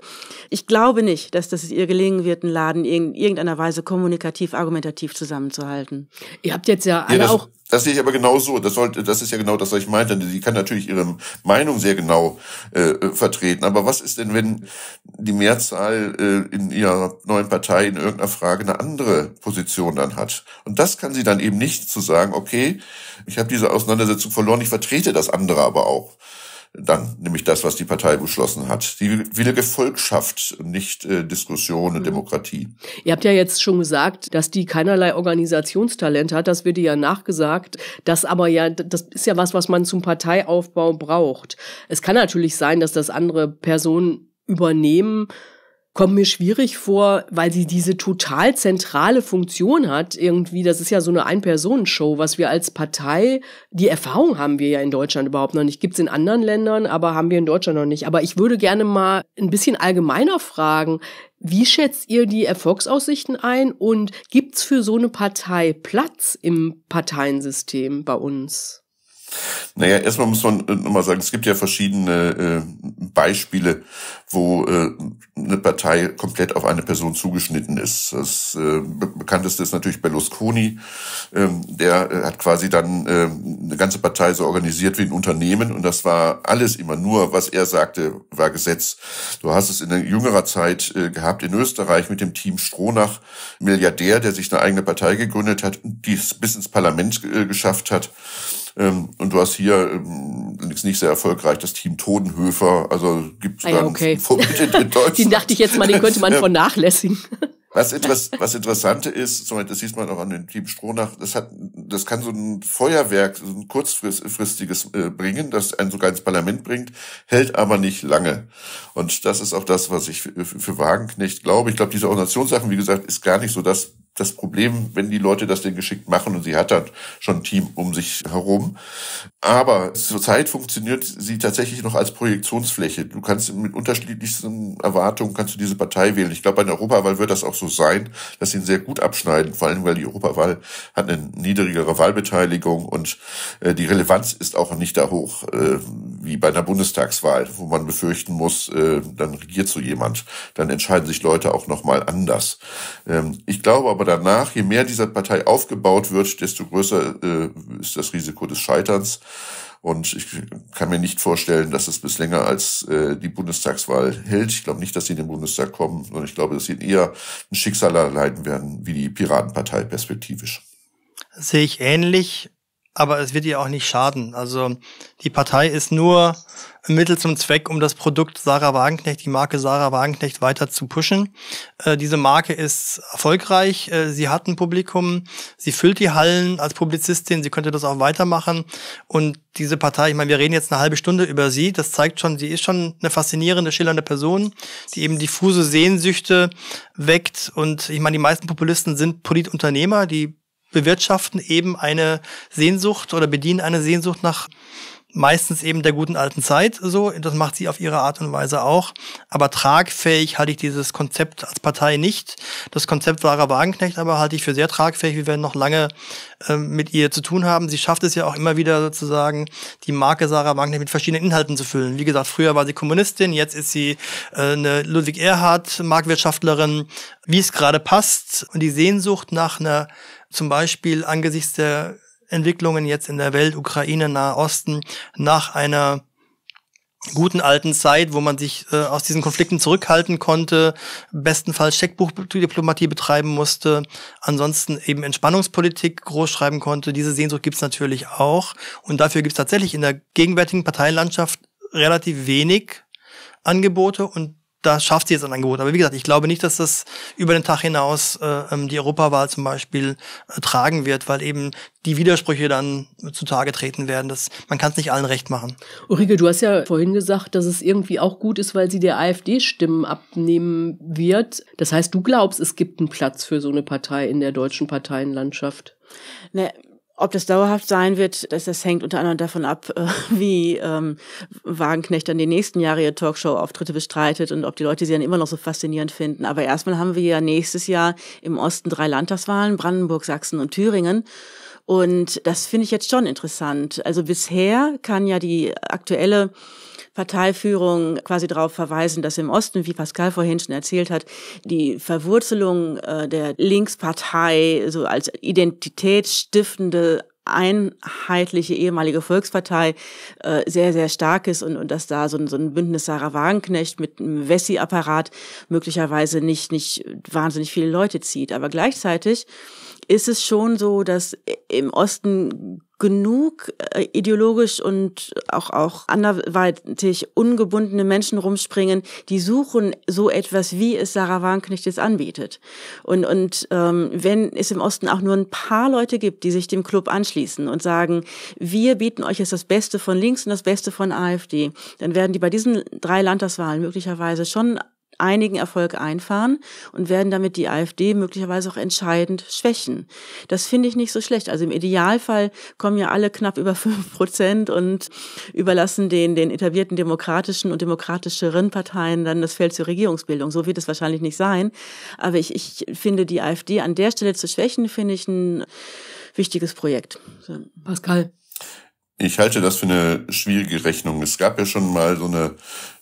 Speaker 4: ich glaube nicht, dass das ihr gelingen wird, einen Laden in irgendeiner Weise kommunikativ, argumentativ zusammenzuhalten.
Speaker 1: Ihr habt jetzt ja
Speaker 4: alle ja, das, auch.
Speaker 3: Das sehe ich aber genau so. Das, sollte, das ist ja genau das, was ich meinte. Sie kann natürlich ihre Meinung sehr genau äh, vertreten. Aber was ist denn, wenn die Mehrzahl äh, in ihrer neuen Partei in irgendeiner Frage eine andere Position dann hat? Und das kann sie dann eben nicht zu sagen, okay, ich habe diese Auseinandersetzung verloren, ich vertrete das andere aber auch dann nämlich das, was die Partei beschlossen hat. Die will Gefolgschaft, nicht äh, Diskussion und mhm. Demokratie.
Speaker 1: Ihr habt ja jetzt schon gesagt, dass die keinerlei Organisationstalent hat. Das wird ja nachgesagt. Das aber ja, das ist ja was, was man zum Parteiaufbau braucht. Es kann natürlich sein, dass das andere Personen übernehmen kommt mir schwierig vor, weil sie diese total zentrale Funktion hat. Irgendwie, das ist ja so eine Ein-Personen-Show, was wir als Partei, die Erfahrung haben wir ja in Deutschland überhaupt noch nicht. Gibt's in anderen Ländern, aber haben wir in Deutschland noch nicht. Aber ich würde gerne mal ein bisschen allgemeiner fragen, wie schätzt ihr die Erfolgsaussichten ein und gibt's für so eine Partei Platz im Parteiensystem bei uns?
Speaker 3: Naja, erstmal muss man äh, nochmal sagen, es gibt ja verschiedene äh, Beispiele, wo äh, eine Partei komplett auf eine Person zugeschnitten ist. Das äh, bekannteste ist natürlich Berlusconi. Ähm, der äh, hat quasi dann äh, eine ganze Partei so organisiert wie ein Unternehmen und das war alles immer nur, was er sagte, war Gesetz. Du hast es in jüngerer Zeit äh, gehabt in Österreich mit dem Team Strohnach, Milliardär, der sich eine eigene Partei gegründet hat, die es bis ins Parlament äh, geschafft hat ähm, und du hast hier ähm, nicht sehr erfolgreich das Team Todenhöfer. Also
Speaker 1: gibt es ah, ja, okay. in Deutschland. Die dachte ich jetzt mal, den könnte man vernachlässigen.
Speaker 3: Was, Interess was interessante ist, das sieht man auch an dem Team Strohnach, das hat, das kann so ein Feuerwerk, so ein kurzfristiges äh, bringen, das einen sogar ins Parlament bringt, hält aber nicht lange. Und das ist auch das, was ich für, für Wagenknecht glaube. Ich glaube, diese Organisationssachen, wie gesagt, ist gar nicht so das, das Problem, wenn die Leute das denn geschickt machen und sie hat dann schon ein Team um sich herum. Aber zurzeit funktioniert sie tatsächlich noch als Projektionsfläche. Du kannst mit unterschiedlichsten Erwartungen kannst du diese Partei wählen. Ich glaube, bei der Europawahl wird das auch so sein, dass sie ihn sehr gut abschneiden, vor allem weil die Europawahl hat eine niedrigere Wahlbeteiligung und äh, die Relevanz ist auch nicht da hoch äh, wie bei einer Bundestagswahl, wo man befürchten muss, äh, dann regiert so jemand, dann entscheiden sich Leute auch nochmal anders. Ähm, ich glaube aber danach, je mehr dieser Partei aufgebaut wird, desto größer äh, ist das Risiko des Scheiterns. Und ich kann mir nicht vorstellen, dass es bis länger als äh, die Bundestagswahl hält. Ich glaube nicht, dass sie in den Bundestag kommen, sondern ich glaube, dass sie eher ein Schicksal erleiden werden, wie die Piratenpartei perspektivisch.
Speaker 2: Sehe ich ähnlich aber es wird ihr auch nicht schaden. Also die Partei ist nur ein Mittel zum Zweck, um das Produkt Sarah Wagenknecht, die Marke Sarah Wagenknecht weiter zu pushen. Äh, diese Marke ist erfolgreich, äh, sie hat ein Publikum, sie füllt die Hallen als Publizistin, sie könnte das auch weitermachen. Und diese Partei, ich meine, wir reden jetzt eine halbe Stunde über sie, das zeigt schon, sie ist schon eine faszinierende, schillernde Person, die eben diffuse Sehnsüchte weckt. Und ich meine, die meisten Populisten sind Politunternehmer, die bewirtschaften eben eine Sehnsucht oder bedienen eine Sehnsucht nach meistens eben der guten alten Zeit so. Das macht sie auf ihre Art und Weise auch. Aber tragfähig halte ich dieses Konzept als Partei nicht. Das Konzept wahrer Wagenknecht aber halte ich für sehr tragfähig. Wir werden noch lange ähm, mit ihr zu tun haben. Sie schafft es ja auch immer wieder sozusagen, die Marke Sarah Wagenknecht mit verschiedenen Inhalten zu füllen. Wie gesagt, früher war sie Kommunistin, jetzt ist sie äh, eine Ludwig Erhard Marktwirtschaftlerin. Wie es gerade passt und die Sehnsucht nach einer zum Beispiel angesichts der Entwicklungen jetzt in der Welt, Ukraine, Nahe Osten, nach einer guten alten Zeit, wo man sich äh, aus diesen Konflikten zurückhalten konnte, bestenfalls Scheckbuchdiplomatie betreiben musste, ansonsten eben Entspannungspolitik großschreiben konnte. Diese Sehnsucht gibt's natürlich auch. Und dafür gibt's tatsächlich in der gegenwärtigen Parteienlandschaft relativ wenig Angebote und da schafft sie jetzt ein Angebot. Aber wie gesagt, ich glaube nicht, dass das über den Tag hinaus äh, ähm, die Europawahl zum Beispiel äh, tragen wird, weil eben die Widersprüche dann zutage treten werden. Das, man kann es nicht allen recht machen. Ulrike, du hast
Speaker 1: ja vorhin gesagt, dass es irgendwie auch gut ist, weil sie der AfD Stimmen abnehmen wird. Das heißt, du glaubst, es gibt einen Platz für so eine Partei in der deutschen Parteienlandschaft?
Speaker 4: Ne, ob das dauerhaft sein wird, das, das hängt unter anderem davon ab, äh, wie ähm, Wagenknecht dann die nächsten Jahre ihre Talkshow-Auftritte bestreitet und ob die Leute sie dann immer noch so faszinierend finden. Aber erstmal haben wir ja nächstes Jahr im Osten drei Landtagswahlen, Brandenburg, Sachsen und Thüringen. Und das finde ich jetzt schon interessant. Also bisher kann ja die aktuelle Parteiführung quasi darauf verweisen, dass im Osten, wie Pascal vorhin schon erzählt hat, die Verwurzelung äh, der Linkspartei so als identitätsstiftende einheitliche ehemalige Volkspartei äh, sehr, sehr stark ist und, und dass da so ein, so ein Bündnis Sarah Wagenknecht mit einem Wessi-Apparat möglicherweise nicht, nicht wahnsinnig viele Leute zieht. Aber gleichzeitig ist es schon so, dass im Osten genug äh, ideologisch und auch, auch anderweitig ungebundene Menschen rumspringen, die suchen so etwas, wie es Sarah Warnknecht jetzt anbietet. Und, und ähm, wenn es im Osten auch nur ein paar Leute gibt, die sich dem Club anschließen und sagen, wir bieten euch jetzt das Beste von links und das Beste von AfD, dann werden die bei diesen drei Landtagswahlen möglicherweise schon einigen Erfolg einfahren und werden damit die AfD möglicherweise auch entscheidend schwächen. Das finde ich nicht so schlecht. Also im Idealfall kommen ja alle knapp über fünf Prozent und überlassen den, den etablierten demokratischen und demokratischeren Parteien dann das Feld zur Regierungsbildung. So wird es wahrscheinlich nicht sein. Aber ich, ich finde, die AfD an der Stelle zu schwächen, finde ich ein wichtiges Projekt. So. Pascal,
Speaker 3: ich halte das für eine schwierige Rechnung. Es gab ja schon mal so eine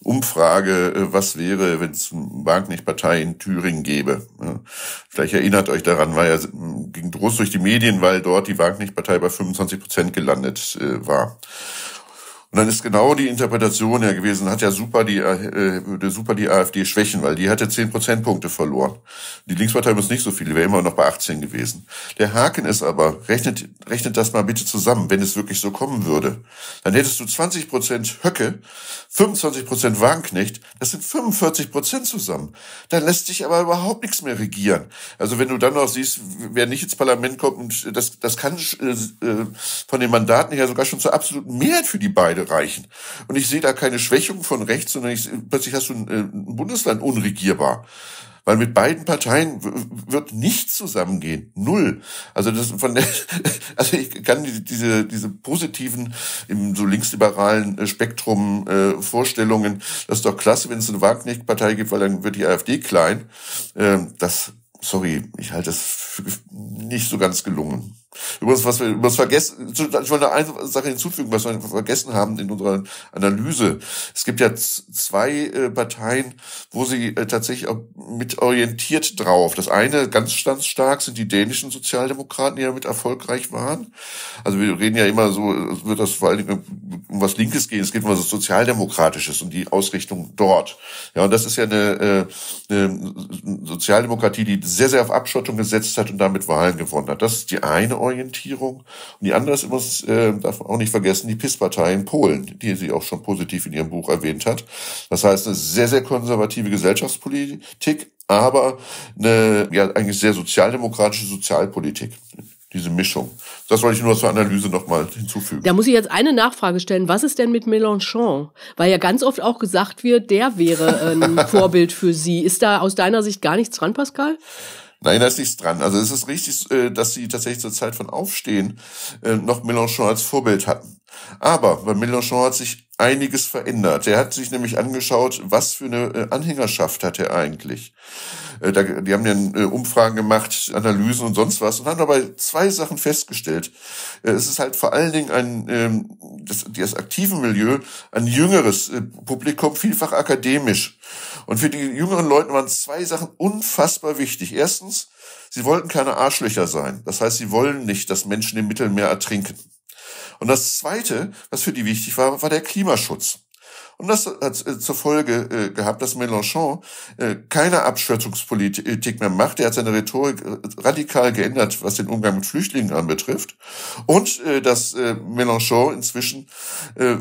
Speaker 3: Umfrage, äh, was wäre, wenn es Wagenknecht-Partei in Thüringen gäbe. Vielleicht erinnert euch daran, war ja, ging groß durch die Medien, weil dort die Wagenknecht-Partei bei 25 Prozent gelandet äh, war. Und dann ist genau die Interpretation ja gewesen, hat ja super die, äh, äh super die AfD Schwächen, weil die hatte 10 Prozentpunkte verloren. Die Linkspartei muss nicht so viel, die wäre immer noch bei 18 gewesen. Der Haken ist aber, rechnet, rechnet das mal bitte zusammen, wenn es wirklich so kommen würde. Dann hättest du 20 Prozent Höcke, 25 Prozent Wagenknecht, das sind 45 Prozent zusammen. Dann lässt sich aber überhaupt nichts mehr regieren. Also wenn du dann noch siehst, wer nicht ins Parlament kommt, und das, das kann äh, äh, von den Mandaten her sogar schon zur absoluten Mehrheit für die beiden beide reichen. Und ich sehe da keine Schwächung von rechts, sondern ich, plötzlich hast du ein, äh, ein Bundesland unregierbar weil mit beiden Parteien wird nichts zusammengehen. Null. Also das von der, also ich kann diese, diese positiven im so linksliberalen äh, Spektrum äh, Vorstellungen, das ist doch klasse, wenn es eine Wagenknecht-Partei gibt, weil dann wird die AfD klein. Ähm, das, sorry, ich halte das für nicht so ganz gelungen. Übrigens, was wir, übrigens vergessen, ich wollte eine Sache hinzufügen, was wir vergessen haben in unserer Analyse. Es gibt ja zwei äh, Parteien, wo sie äh, tatsächlich auch mit orientiert drauf. Das eine ganz, ganz stark sind die dänischen Sozialdemokraten, die damit erfolgreich waren. Also wir reden ja immer so, wird das vor allen Dingen um was Linkes gehen. Es geht um was Sozialdemokratisches und die Ausrichtung dort. Ja, und das ist ja eine, äh, eine Sozialdemokratie, die sehr, sehr auf Abschottung gesetzt hat und damit Wahlen gewonnen hat. Das ist die eine Orientierung. Und die andere ist immer, äh, darf man auch nicht vergessen, die PIS-Partei in Polen, die sie auch schon positiv in ihrem Buch erwähnt hat. Das heißt, eine sehr, sehr konservative Gesellschaftspolitik, aber eine ja, eigentlich sehr sozialdemokratische Sozialpolitik diese Mischung. Das wollte ich nur zur Analyse nochmal hinzufügen.
Speaker 1: Da muss ich jetzt eine Nachfrage stellen. Was ist denn mit Mélenchon? Weil ja ganz oft auch gesagt wird, der wäre ein Vorbild für Sie. Ist da aus deiner Sicht gar nichts dran, Pascal?
Speaker 3: Nein, da ist nichts dran. Also es ist richtig, äh, dass sie tatsächlich zur Zeit von Aufstehen äh, noch Mélenchon als Vorbild hatten. Aber weil Mélenchon hat sich einiges verändert. Er hat sich nämlich angeschaut, was für eine äh, Anhängerschaft hat er eigentlich. Äh, die haben dann äh, Umfragen gemacht, Analysen und sonst was und haben dabei zwei Sachen festgestellt. Es ist halt vor allen Dingen ein, ähm, das, das aktive Milieu, ein jüngeres Publikum, vielfach akademisch. Und für die jüngeren Leute waren zwei Sachen unfassbar wichtig. Erstens, sie wollten keine Arschlöcher sein. Das heißt, sie wollen nicht, dass Menschen im Mittelmeer ertrinken. Und das Zweite, was für die wichtig war, war der Klimaschutz. Und das hat äh, zur Folge äh, gehabt, dass Mélenchon äh, keine Abschöpfungspolitik mehr macht. Er hat seine Rhetorik radikal geändert, was den Umgang mit Flüchtlingen anbetrifft. Und dass Mélenchon inzwischen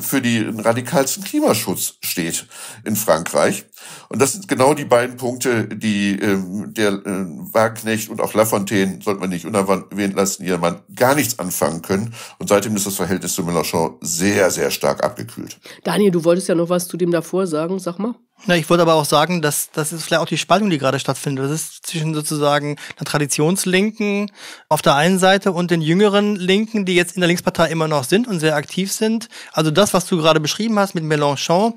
Speaker 3: für den radikalsten Klimaschutz steht in Frankreich. Und das sind genau die beiden Punkte, die ähm, der äh, Wagenknecht und auch Lafontaine, sollte man nicht unerwähnt lassen, ihr Mann gar nichts anfangen können. Und seitdem ist das Verhältnis zu Mélenchon sehr, sehr stark abgekühlt.
Speaker 1: Daniel, du wolltest ja noch was zu dem davor sagen, sag mal.
Speaker 2: Na, ich würde aber auch sagen, dass das ist vielleicht auch die Spaltung, die gerade stattfindet. Das ist zwischen sozusagen der Traditionslinken auf der einen Seite und den jüngeren Linken, die jetzt in der Linkspartei immer noch sind und sehr aktiv sind. Also das, was du gerade beschrieben hast mit Mélenchon,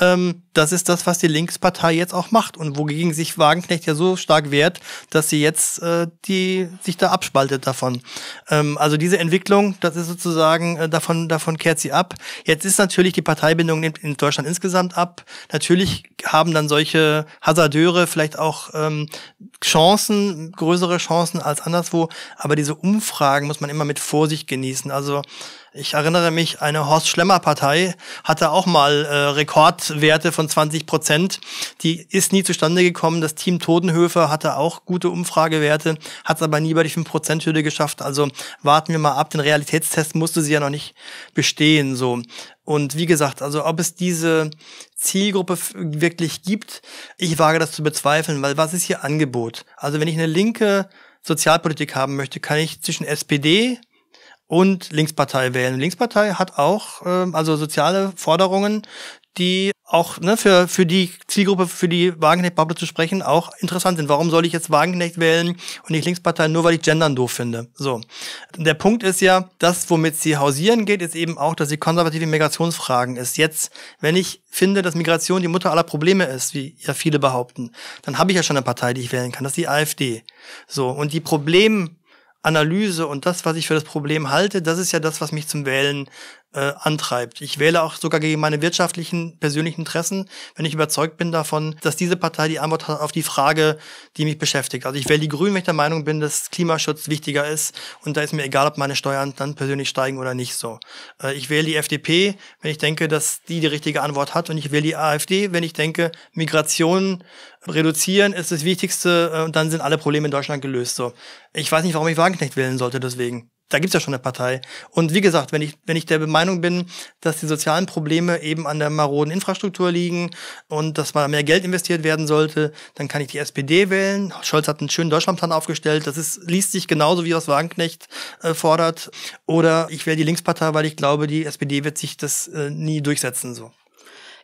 Speaker 2: ähm, das ist das, was die Linkspartei jetzt auch macht und wogegen sich Wagenknecht ja so stark wehrt, dass sie jetzt äh, die sich da abspaltet davon. Ähm, also diese Entwicklung, das ist sozusagen äh, davon davon kehrt sie ab. Jetzt ist natürlich die Parteibindung in Deutschland insgesamt ab. Natürlich haben dann solche Hazardeure vielleicht auch ähm, Chancen, größere Chancen als anderswo. Aber diese Umfragen muss man immer mit Vorsicht genießen. Also ich erinnere mich, eine Horst Schlemmer Partei hatte auch mal äh, Rekordwerte von 20 Prozent. Die ist nie zustande gekommen. Das Team Totenhöfer hatte auch gute Umfragewerte, hat es aber nie über die 5 Prozent Hürde geschafft. Also warten wir mal ab. Den Realitätstest musste sie ja noch nicht bestehen, so. Und wie gesagt, also ob es diese, Zielgruppe wirklich gibt. Ich wage das zu bezweifeln, weil was ist hier Angebot? Also wenn ich eine linke Sozialpolitik haben möchte, kann ich zwischen SPD und Linkspartei wählen. Linkspartei hat auch ähm, also soziale Forderungen, die auch ne, für, für die Zielgruppe, für die Wagenknecht-Bubble zu sprechen, auch interessant sind. Warum soll ich jetzt Wagenknecht wählen und nicht Linkspartei, nur weil ich Gendern doof finde? So. Der Punkt ist ja, das, womit sie hausieren geht, ist eben auch, dass sie konservative Migrationsfragen ist. Jetzt, wenn ich finde, dass Migration die Mutter aller Probleme ist, wie ja viele behaupten, dann habe ich ja schon eine Partei, die ich wählen kann. Das ist die AfD. So. Und die Problem Analyse und das, was ich für das Problem halte, das ist ja das, was mich zum Wählen äh, antreibt. Ich wähle auch sogar gegen meine wirtschaftlichen, persönlichen Interessen, wenn ich überzeugt bin davon, dass diese Partei die Antwort hat auf die Frage, die mich beschäftigt. Also ich wähle die Grünen, wenn ich der Meinung bin, dass Klimaschutz wichtiger ist und da ist mir egal, ob meine Steuern dann persönlich steigen oder nicht so. Äh, ich wähle die FDP, wenn ich denke, dass die die richtige Antwort hat und ich wähle die AfD, wenn ich denke, Migration reduzieren ist das Wichtigste äh, und dann sind alle Probleme in Deutschland gelöst. So, ich weiß nicht, warum ich Wagenknecht wählen sollte deswegen da gibt's ja schon eine Partei. Und wie gesagt, wenn ich, wenn ich der Meinung bin, dass die sozialen Probleme eben an der maroden Infrastruktur liegen und dass mal mehr Geld investiert werden sollte, dann kann ich die SPD wählen. Scholz hat einen schönen Deutschlandplan aufgestellt. Das ist, liest sich genauso, wie was Wagenknecht äh, fordert. Oder ich wähle die Linkspartei, weil ich glaube, die SPD wird sich das äh, nie durchsetzen. So.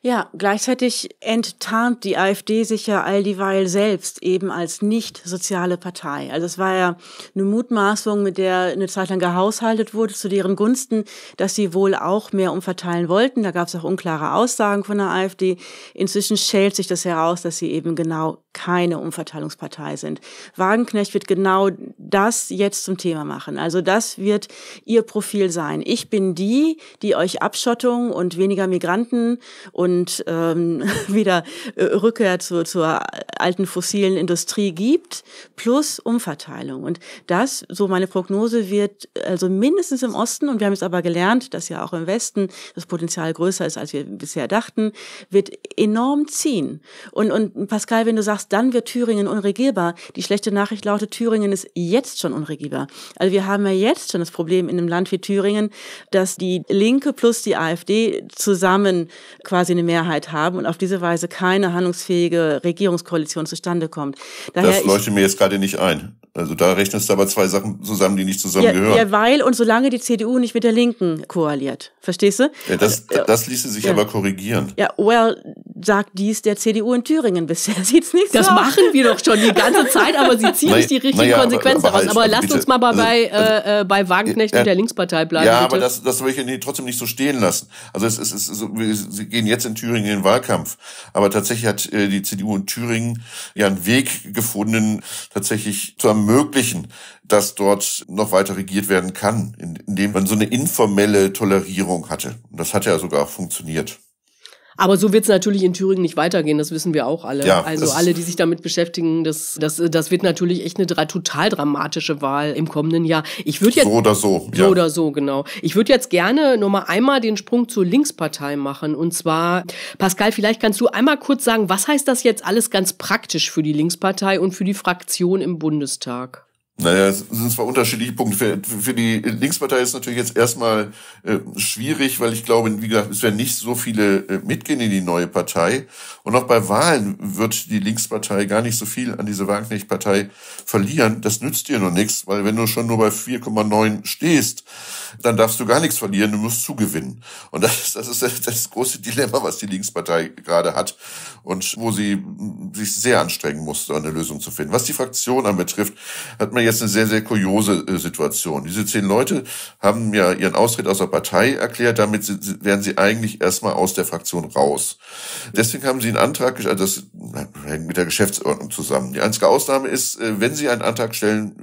Speaker 4: Ja, gleichzeitig enttarnt die AfD sich ja alldieweil selbst eben als nicht soziale Partei. Also es war ja eine Mutmaßung, mit der eine Zeit lang gehaushaltet wurde, zu deren Gunsten, dass sie wohl auch mehr umverteilen wollten. Da gab es auch unklare Aussagen von der AfD. Inzwischen schält sich das heraus, dass sie eben genau keine Umverteilungspartei sind. Wagenknecht wird genau das jetzt zum Thema machen. Also das wird ihr Profil sein. Ich bin die, die euch Abschottung und weniger Migranten und und ähm, wieder äh, Rückkehr zu, zur alten fossilen Industrie gibt, plus Umverteilung. Und das, so meine Prognose, wird also mindestens im Osten, und wir haben es aber gelernt, dass ja auch im Westen das Potenzial größer ist, als wir bisher dachten, wird enorm ziehen. Und, und Pascal, wenn du sagst, dann wird Thüringen unregierbar, die schlechte Nachricht lautet, Thüringen ist jetzt schon unregierbar. Also wir haben ja jetzt schon das Problem in einem Land wie Thüringen, dass die Linke plus die AfD zusammen quasi eine Mehrheit haben und auf diese Weise keine handlungsfähige Regierungskoalition zustande kommt. Daher das leuchtet
Speaker 3: mir jetzt gerade nicht ein. Also da rechnest du aber zwei Sachen zusammen, die nicht zusammengehören. Ja, ja,
Speaker 4: weil und solange die CDU nicht mit der Linken koaliert. Verstehst du?
Speaker 3: Ja, das, also, das ließe sich ja. aber korrigieren.
Speaker 4: Ja, well, sagt dies der CDU in Thüringen bisher. Sieht's nicht das so Das machen wir doch schon die ganze Zeit, aber
Speaker 1: sie ziehen nicht die richtigen naja, Konsequenzen daraus. Aber, aber, halt, aber also lasst uns
Speaker 3: mal bei, also äh,
Speaker 1: also, äh, bei Wagenknecht
Speaker 3: ja, und der Linkspartei bleiben. Ja, bitte. aber das, das will ich trotzdem nicht so stehen lassen. Also es, es, es so, wir, sie gehen jetzt in Thüringen in den Wahlkampf. Aber tatsächlich hat äh, die CDU in Thüringen ja einen Weg gefunden, tatsächlich zu einem ermöglichen, dass dort noch weiter regiert werden kann, indem man so eine informelle Tolerierung hatte. Und das hat ja sogar funktioniert.
Speaker 1: Aber so wird es natürlich in Thüringen nicht weitergehen, das wissen wir auch alle. Ja, also alle, die sich damit beschäftigen, das, das, das wird natürlich echt eine total dramatische Wahl im kommenden Jahr. Ich würde jetzt so oder so, Ja. so oder so genau. Ich würde jetzt gerne noch mal einmal den Sprung zur Linkspartei machen und zwar Pascal, vielleicht kannst du einmal kurz sagen, was heißt das jetzt alles ganz praktisch für die Linkspartei und für die Fraktion im Bundestag?
Speaker 3: Naja, es sind zwar unterschiedliche Punkte. Für, für die Linkspartei ist natürlich jetzt erstmal äh, schwierig, weil ich glaube, wie gesagt, es werden nicht so viele äh, mitgehen in die neue Partei. Und auch bei Wahlen wird die Linkspartei gar nicht so viel an diese Wagenknecht-Partei verlieren. Das nützt dir nur nichts, weil wenn du schon nur bei 4,9 stehst, dann darfst du gar nichts verlieren, du musst zugewinnen. Und das, das ist das, das große Dilemma, was die Linkspartei gerade hat und wo sie sich sehr anstrengen muss, eine Lösung zu finden. Was die Fraktion anbetrifft, hat man jetzt eine sehr, sehr kuriose äh, Situation. Diese zehn Leute haben ja ihren Austritt aus der Partei erklärt. Damit sind, sie eigentlich erstmal aus der Fraktion raus. Deswegen haben sie einen Antrag, also das hängt mit der Geschäftsordnung zusammen. Die einzige Ausnahme ist, äh, wenn sie einen Antrag stellen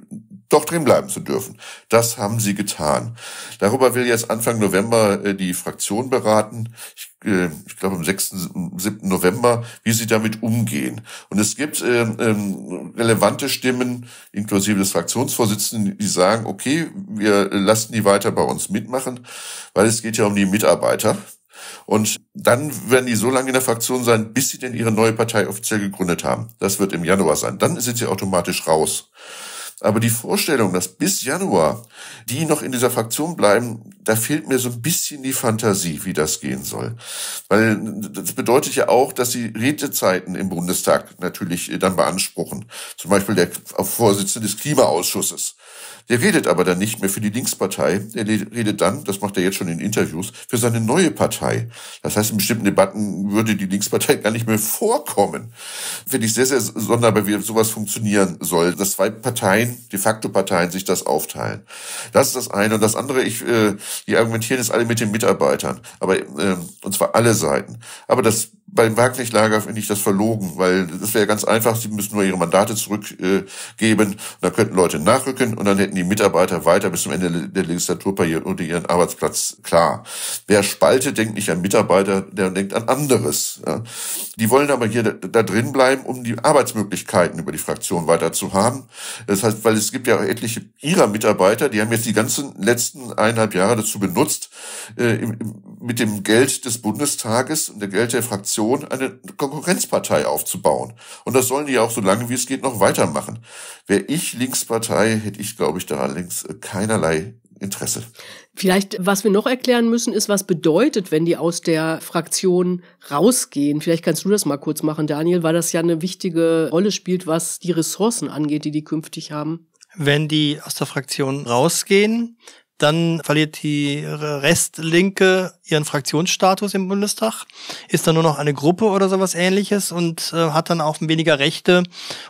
Speaker 3: doch drin bleiben zu dürfen. Das haben sie getan. Darüber will jetzt Anfang November äh, die Fraktion beraten. Ich, äh, ich glaube am 6. 7. November, wie sie damit umgehen. Und es gibt äh, ähm, relevante Stimmen, inklusive des Fraktionsvorsitzenden, die sagen, okay, wir lassen die weiter bei uns mitmachen, weil es geht ja um die Mitarbeiter. Und dann werden die so lange in der Fraktion sein, bis sie denn ihre neue Partei offiziell gegründet haben. Das wird im Januar sein. Dann sind sie automatisch raus. Aber die Vorstellung, dass bis Januar die noch in dieser Fraktion bleiben, da fehlt mir so ein bisschen die Fantasie, wie das gehen soll. Weil das bedeutet ja auch, dass sie Redezeiten im Bundestag natürlich äh, dann beanspruchen. Zum Beispiel der Vorsitzende des Klimaausschusses der redet aber dann nicht mehr für die Linkspartei. Er redet dann, das macht er jetzt schon in Interviews, für seine neue Partei. Das heißt, in bestimmten Debatten würde die Linkspartei gar nicht mehr vorkommen. Finde ich sehr, sehr sonderbar, wie sowas funktionieren soll, dass zwei Parteien, de facto Parteien, sich das aufteilen. Das ist das eine. Und das andere, ich, äh, die argumentieren es alle mit den Mitarbeitern. Aber, äh, und zwar alle Seiten. Aber das beim wagner lager finde ich das verlogen, weil das wäre ganz einfach. Sie müssen nur ihre Mandate zurückgeben. Äh, und dann könnten Leute nachrücken und dann hätten hätten die Mitarbeiter weiter bis zum Ende der Legislaturperiode ihren Arbeitsplatz klar. Wer spaltet, denkt nicht an Mitarbeiter, der denkt an anderes. Ja. Die wollen aber hier da drin bleiben, um die Arbeitsmöglichkeiten über die Fraktion weiter zu haben. Das heißt, weil es gibt ja etliche ihrer Mitarbeiter, die haben jetzt die ganzen letzten eineinhalb Jahre dazu benutzt, äh, mit dem Geld des Bundestages und der Geld der Fraktion eine Konkurrenzpartei aufzubauen. Und das sollen die auch so lange wie es geht noch weitermachen. Wäre ich Linkspartei, hätte ich, glaube ich, Richter allerdings äh, keinerlei Interesse.
Speaker 1: Vielleicht, was wir noch erklären müssen, ist, was bedeutet, wenn die aus der Fraktion rausgehen. Vielleicht kannst du das mal kurz machen, Daniel, weil das ja eine wichtige Rolle spielt, was die Ressourcen angeht, die die künftig haben.
Speaker 2: Wenn die aus der Fraktion rausgehen, dann verliert die Restlinke ihren Fraktionsstatus im Bundestag, ist dann nur noch eine Gruppe oder sowas ähnliches und äh, hat dann auch weniger Rechte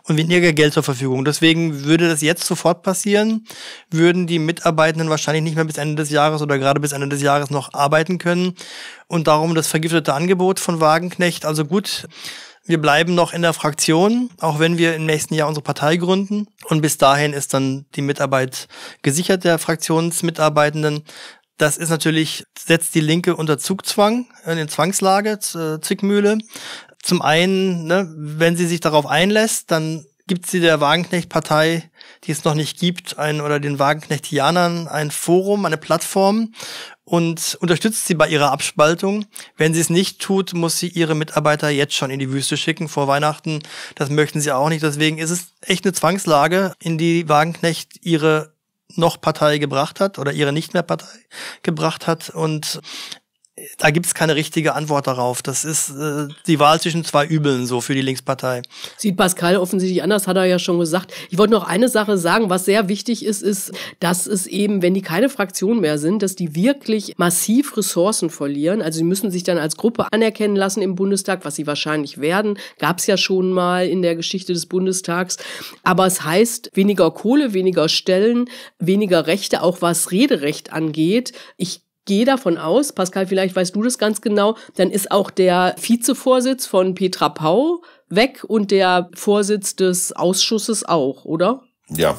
Speaker 2: und weniger Geld zur Verfügung. Deswegen würde das jetzt sofort passieren, würden die Mitarbeitenden wahrscheinlich nicht mehr bis Ende des Jahres oder gerade bis Ende des Jahres noch arbeiten können. Und darum das vergiftete Angebot von Wagenknecht. Also gut, wir bleiben noch in der Fraktion, auch wenn wir im nächsten Jahr unsere Partei gründen. Und bis dahin ist dann die Mitarbeit gesichert der Fraktionsmitarbeitenden. Das ist natürlich, setzt die Linke unter Zugzwang, äh, in Zwangslage, äh, Zwickmühle. Zum einen, ne, wenn sie sich darauf einlässt, dann gibt sie der Wagenknecht-Partei, die es noch nicht gibt, ein, oder den Wagenknechtianern ein Forum, eine Plattform und unterstützt sie bei ihrer Abspaltung. Wenn sie es nicht tut, muss sie ihre Mitarbeiter jetzt schon in die Wüste schicken vor Weihnachten. Das möchten sie auch nicht. Deswegen ist es echt eine Zwangslage, in die Wagenknecht ihre noch Partei gebracht hat oder ihre nicht mehr Partei gebracht hat. Und da gibt's keine richtige Antwort darauf. Das ist äh, die Wahl zwischen zwei Übeln so für die Linkspartei.
Speaker 1: Sieht Pascal offensichtlich anders, hat er ja schon gesagt. Ich wollte noch eine Sache sagen, was sehr wichtig ist, ist, dass es eben, wenn die keine Fraktion mehr sind, dass die wirklich massiv Ressourcen verlieren. Also sie müssen sich dann als Gruppe anerkennen lassen im Bundestag, was sie wahrscheinlich werden. Gab's ja schon mal in der Geschichte des Bundestags. Aber es heißt weniger Kohle, weniger Stellen, weniger Rechte, auch was Rederecht angeht. Ich gehe davon aus, Pascal, vielleicht weißt du das ganz genau, dann ist auch der Vizevorsitz von Petra Pau weg und der Vorsitz des Ausschusses auch, oder?
Speaker 3: Ja,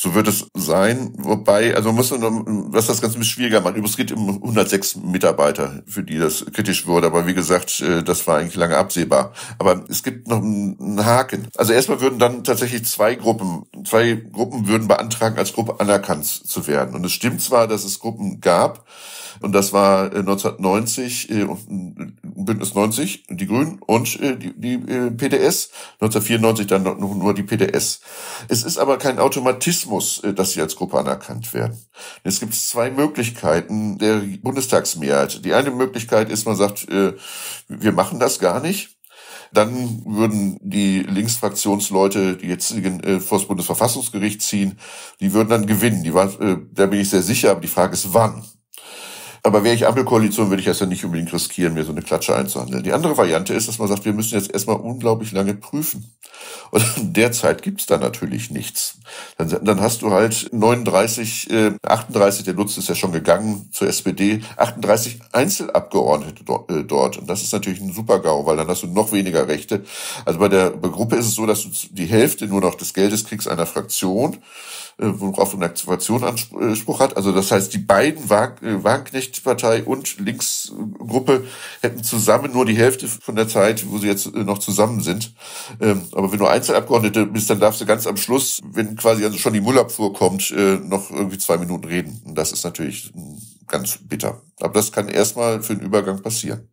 Speaker 3: so wird es sein. Wobei, also man muss, was das Ganze ein bisschen schwieriger macht. Übrigens geht es um 106 Mitarbeiter, für die das kritisch wurde. Aber wie gesagt, äh, das war eigentlich lange absehbar. Aber es gibt noch einen Haken. Also erstmal würden dann tatsächlich zwei Gruppen, zwei Gruppen würden beantragen, als Gruppe anerkannt zu werden. Und es stimmt zwar, dass es Gruppen gab, und das war 1990 äh, äh, äh, Bündnis 90, die Grünen und äh, die, die PDS. 1994 dann nur die PDS. Es ist aber kein Automatismus, dass sie als Gruppe anerkannt werden. Es gibt zwei Möglichkeiten der Bundestagsmehrheit. Die eine Möglichkeit ist, man sagt, wir machen das gar nicht dann würden die Linksfraktionsleute, die jetzigen äh, vor das Bundesverfassungsgericht ziehen, die würden dann gewinnen. Die war, äh, da bin ich sehr sicher, aber die Frage ist, wann. Aber wäre ich Ampelkoalition, würde ich das ja nicht unbedingt riskieren, mir so eine Klatsche einzuhandeln. Die andere Variante ist, dass man sagt, wir müssen jetzt erstmal unglaublich lange prüfen. Und derzeit gibt's da natürlich nichts. Dann, dann hast du halt 39, äh, 38, der Lutz ist ja schon gegangen zur SPD, 38 Einzelabgeordnete do, äh, dort. Und das ist natürlich ein Super-GAU, weil dann hast du noch weniger Rechte. Also bei der Gruppe ist es so, dass du die Hälfte nur noch des Geldes kriegst einer Fraktion. Äh, worauf eine Aktivation Anspruch hat. Also das heißt, die beiden äh, Wagenknecht-Partei und Linksgruppe hätten zusammen nur die Hälfte von der Zeit, wo sie jetzt äh, noch zusammen sind. Ähm, aber wenn du Einzelabgeordnete bist, dann darfst du ganz am Schluss, wenn quasi also schon die Müllabfuhr kommt, noch irgendwie zwei Minuten reden. Und das ist natürlich hm, ganz bitter. Aber das kann erstmal für den Übergang passieren.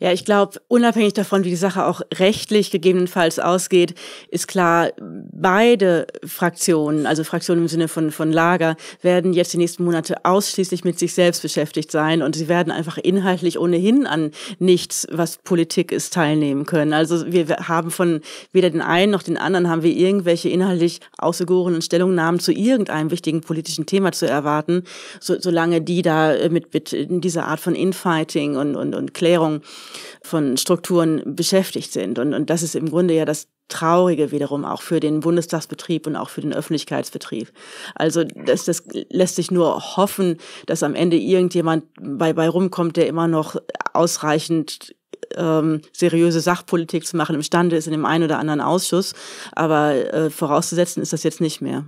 Speaker 4: Ja, ich glaube, unabhängig davon, wie die Sache auch rechtlich gegebenenfalls ausgeht, ist klar, beide Fraktionen, also Fraktionen im Sinne von, von Lager, werden jetzt die nächsten Monate ausschließlich mit sich selbst beschäftigt sein und sie werden einfach inhaltlich ohnehin an nichts, was Politik ist, teilnehmen können. Also wir haben von weder den einen noch den anderen haben wir irgendwelche inhaltlich ausgegorenen Stellungnahmen zu irgendeinem wichtigen politischen Thema zu erwarten, so, solange die da äh, mit, mit dieser Art von Infighting und, und, und Klärung von Strukturen beschäftigt sind. Und, und das ist im Grunde ja das Traurige wiederum auch für den Bundestagsbetrieb und auch für den Öffentlichkeitsbetrieb. Also das, das lässt sich nur hoffen, dass am Ende irgendjemand bei, bei rumkommt, der immer noch ausreichend ähm, seriöse Sachpolitik zu machen imstande ist in dem einen oder anderen Ausschuss. Aber äh, vorauszusetzen ist das jetzt nicht mehr.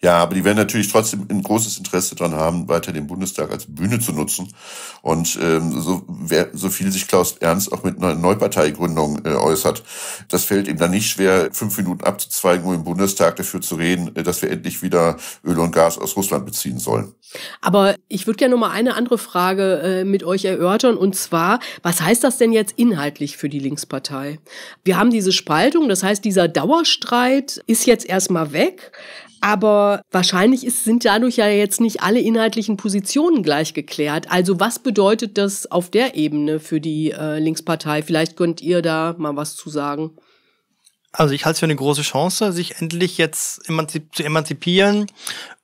Speaker 3: Ja, aber die werden natürlich trotzdem ein großes Interesse daran haben, weiter den Bundestag als Bühne zu nutzen. Und ähm, so, wer, so viel sich Klaus Ernst auch mit einer Neuparteigründung äh, äußert, das fällt ihm dann nicht schwer, fünf Minuten abzuzweigen, um im Bundestag dafür zu reden, äh, dass wir endlich wieder Öl und Gas aus Russland beziehen sollen.
Speaker 1: Aber ich würde gerne noch mal eine andere Frage äh, mit euch erörtern. Und zwar, was heißt das denn jetzt inhaltlich für die Linkspartei? Wir haben diese Spaltung, das heißt, dieser Dauerstreit ist jetzt erstmal weg. Aber wahrscheinlich ist, sind dadurch ja jetzt nicht alle inhaltlichen Positionen gleich geklärt. Also was bedeutet das auf der Ebene für die äh, Linkspartei? Vielleicht könnt ihr da mal was zu sagen.
Speaker 2: Also ich halte es für eine große Chance, sich endlich jetzt emanzip zu emanzipieren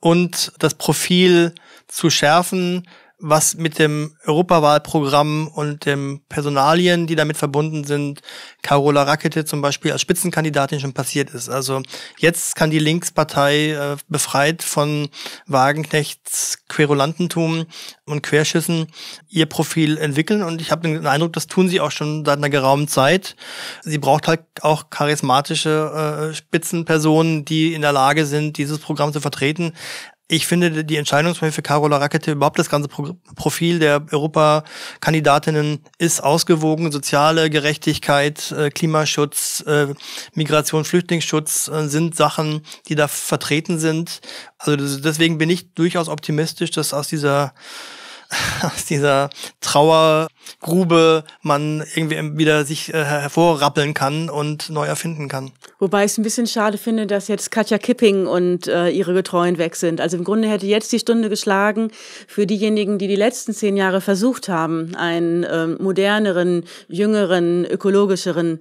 Speaker 2: und das Profil zu schärfen, was mit dem Europawahlprogramm und dem Personalien, die damit verbunden sind, Carola Rackete zum Beispiel als Spitzenkandidatin schon passiert ist. Also jetzt kann die Linkspartei äh, befreit von Wagenknechts Querulantentum und Querschüssen ihr Profil entwickeln und ich habe den Eindruck, das tun sie auch schon seit einer geraumen Zeit. Sie braucht halt auch charismatische äh, Spitzenpersonen, die in der Lage sind, dieses Programm zu vertreten ich finde die Entscheidungsfrage für Carola Rackete, überhaupt das ganze Pro Profil der Europakandidatinnen ist ausgewogen. Soziale Gerechtigkeit, äh, Klimaschutz, äh, Migration, Flüchtlingsschutz äh, sind Sachen, die da vertreten sind. Also das, deswegen bin ich durchaus optimistisch, dass aus dieser aus dieser Trauergrube man irgendwie wieder sich äh, hervorrappeln kann und neu erfinden kann. Wobei ich es ein bisschen
Speaker 4: schade finde, dass jetzt Katja Kipping und äh, ihre Getreuen weg sind. Also im Grunde hätte jetzt die Stunde geschlagen für diejenigen, die die letzten zehn Jahre versucht haben, einen ähm, moderneren, jüngeren, ökologischeren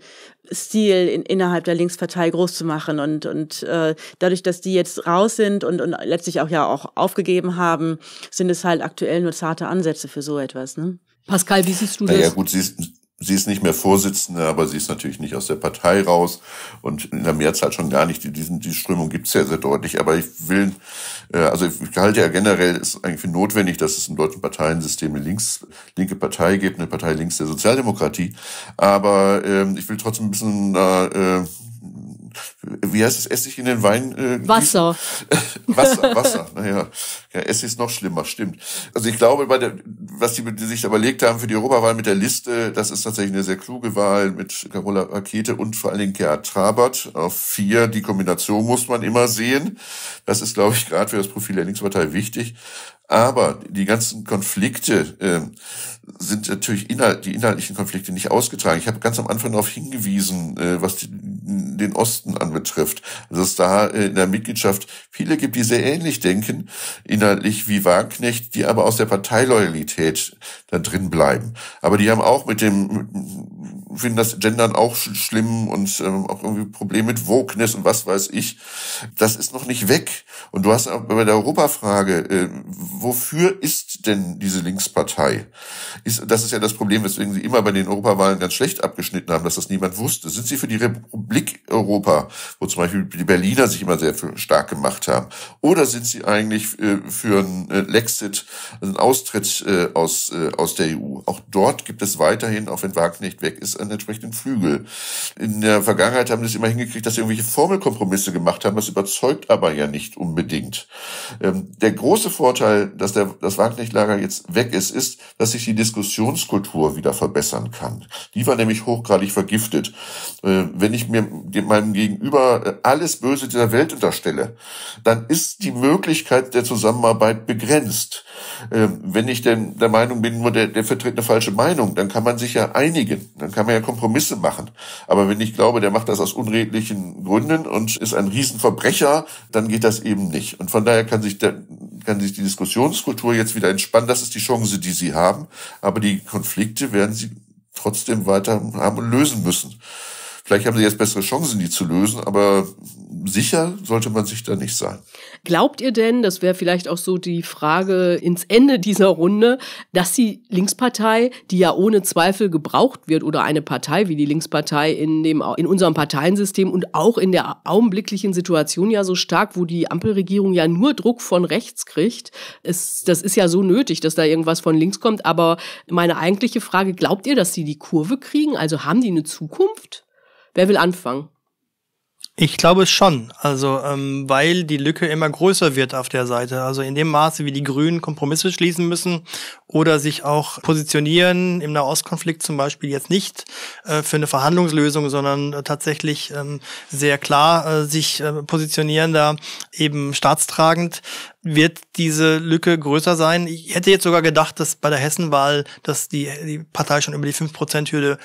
Speaker 4: Stil in, innerhalb der Linkspartei groß zu machen. Und, und äh, dadurch, dass die jetzt raus sind und, und letztlich auch ja auch aufgegeben haben, sind es halt aktuell nur zarte Ansätze für so etwas. Ne? Pascal, wie siehst du das? Naja gut,
Speaker 3: sie, Sie ist nicht mehr Vorsitzende, aber sie ist natürlich nicht aus der Partei raus und in der Mehrzahl schon gar nicht. Diesen, die Strömung gibt es sehr, sehr deutlich. Aber ich will, äh, also ich halte ja generell ist eigentlich für notwendig, dass es im deutschen Parteiensystem eine links, linke Partei gibt, eine Partei links der Sozialdemokratie. Aber ähm, ich will trotzdem ein bisschen äh, äh wie heißt es, Essig in den Wein? Äh, Wasser. Wasser, Wasser, naja. Ja, Essig ist noch schlimmer, stimmt. Also ich glaube, bei der, was die, die sich überlegt haben für die Europawahl mit der Liste, das ist tatsächlich eine sehr kluge Wahl mit Carola Rakete und vor allen Dingen Gerhard Trabert auf vier. Die Kombination muss man immer sehen. Das ist, glaube ich, gerade für das Profil der Linkspartei wichtig. Aber die ganzen Konflikte äh, sind natürlich inhalt, die inhaltlichen Konflikte nicht ausgetragen. Ich habe ganz am Anfang darauf hingewiesen, äh, was die den Osten anbetrifft. Also es da äh, in der Mitgliedschaft viele gibt, die sehr ähnlich denken, inhaltlich wie Wagenknecht, die aber aus der Parteiloyalität da drin bleiben. Aber die haben auch mit dem finden das Gendern auch schlimm und ähm, auch irgendwie Probleme mit Wokeness und was weiß ich. Das ist noch nicht weg. Und du hast auch bei der Europafrage, äh, wofür ist denn diese Linkspartei? Ist, das ist ja das Problem, weswegen sie immer bei den Europawahlen ganz schlecht abgeschnitten haben, dass das niemand wusste. Sind sie für die Republik Europa, wo zum Beispiel die Berliner sich immer sehr stark gemacht haben? Oder sind sie eigentlich äh, für einen äh, Lexit, einen Austritt äh, aus, äh, aus der EU? Auch dort gibt es weiterhin, auch wenn Wagner nicht weg ist, einen entsprechenden Flügel. In der Vergangenheit haben sie es immer hingekriegt, dass sie irgendwelche Formelkompromisse gemacht haben. Das überzeugt aber ja nicht unbedingt. Ähm, der große Vorteil, dass der, das Wagenknecht-Lager jetzt weg ist, ist, dass sich die Diskussionskultur wieder verbessern kann. Die war nämlich hochgradig vergiftet. Äh, wenn ich mir meinem Gegenüber äh, alles Böse dieser Welt unterstelle, dann ist die Möglichkeit der Zusammenarbeit begrenzt. Äh, wenn ich denn der Meinung bin, nur der, der vertritt eine falsche Meinung, dann kann man sich ja einigen. Dann kann man ja Kompromisse machen. Aber wenn ich glaube, der macht das aus unredlichen Gründen und ist ein Riesenverbrecher, dann geht das eben nicht. Und von daher kann sich, der, kann sich die Diskussionskultur jetzt wieder entspannen. Das ist die Chance, die sie haben. Aber die Konflikte werden sie trotzdem weiter haben und lösen müssen. Vielleicht haben sie jetzt bessere Chancen, die zu lösen, aber sicher sollte man sich da nicht sein.
Speaker 1: Glaubt ihr denn, das wäre vielleicht auch so die Frage ins Ende dieser Runde, dass die Linkspartei, die ja ohne Zweifel gebraucht wird oder eine Partei wie die Linkspartei in dem, in unserem Parteiensystem und auch in der augenblicklichen Situation ja so stark, wo die Ampelregierung ja nur Druck von rechts kriegt, ist, das ist ja so nötig, dass da irgendwas von links kommt, aber meine eigentliche Frage, glaubt ihr, dass sie die Kurve kriegen? Also haben die eine Zukunft? Wer will anfangen?
Speaker 2: Ich glaube schon, also ähm, weil die Lücke immer größer wird auf der Seite. Also in dem Maße, wie die Grünen Kompromisse schließen müssen oder sich auch positionieren im Nahostkonflikt zum Beispiel jetzt nicht äh, für eine Verhandlungslösung, sondern äh, tatsächlich ähm, sehr klar äh, sich äh, positionieren da eben staatstragend, wird diese Lücke größer sein. Ich hätte jetzt sogar gedacht, dass bei der Hessenwahl, dass die, die Partei schon über die 5%-Hürde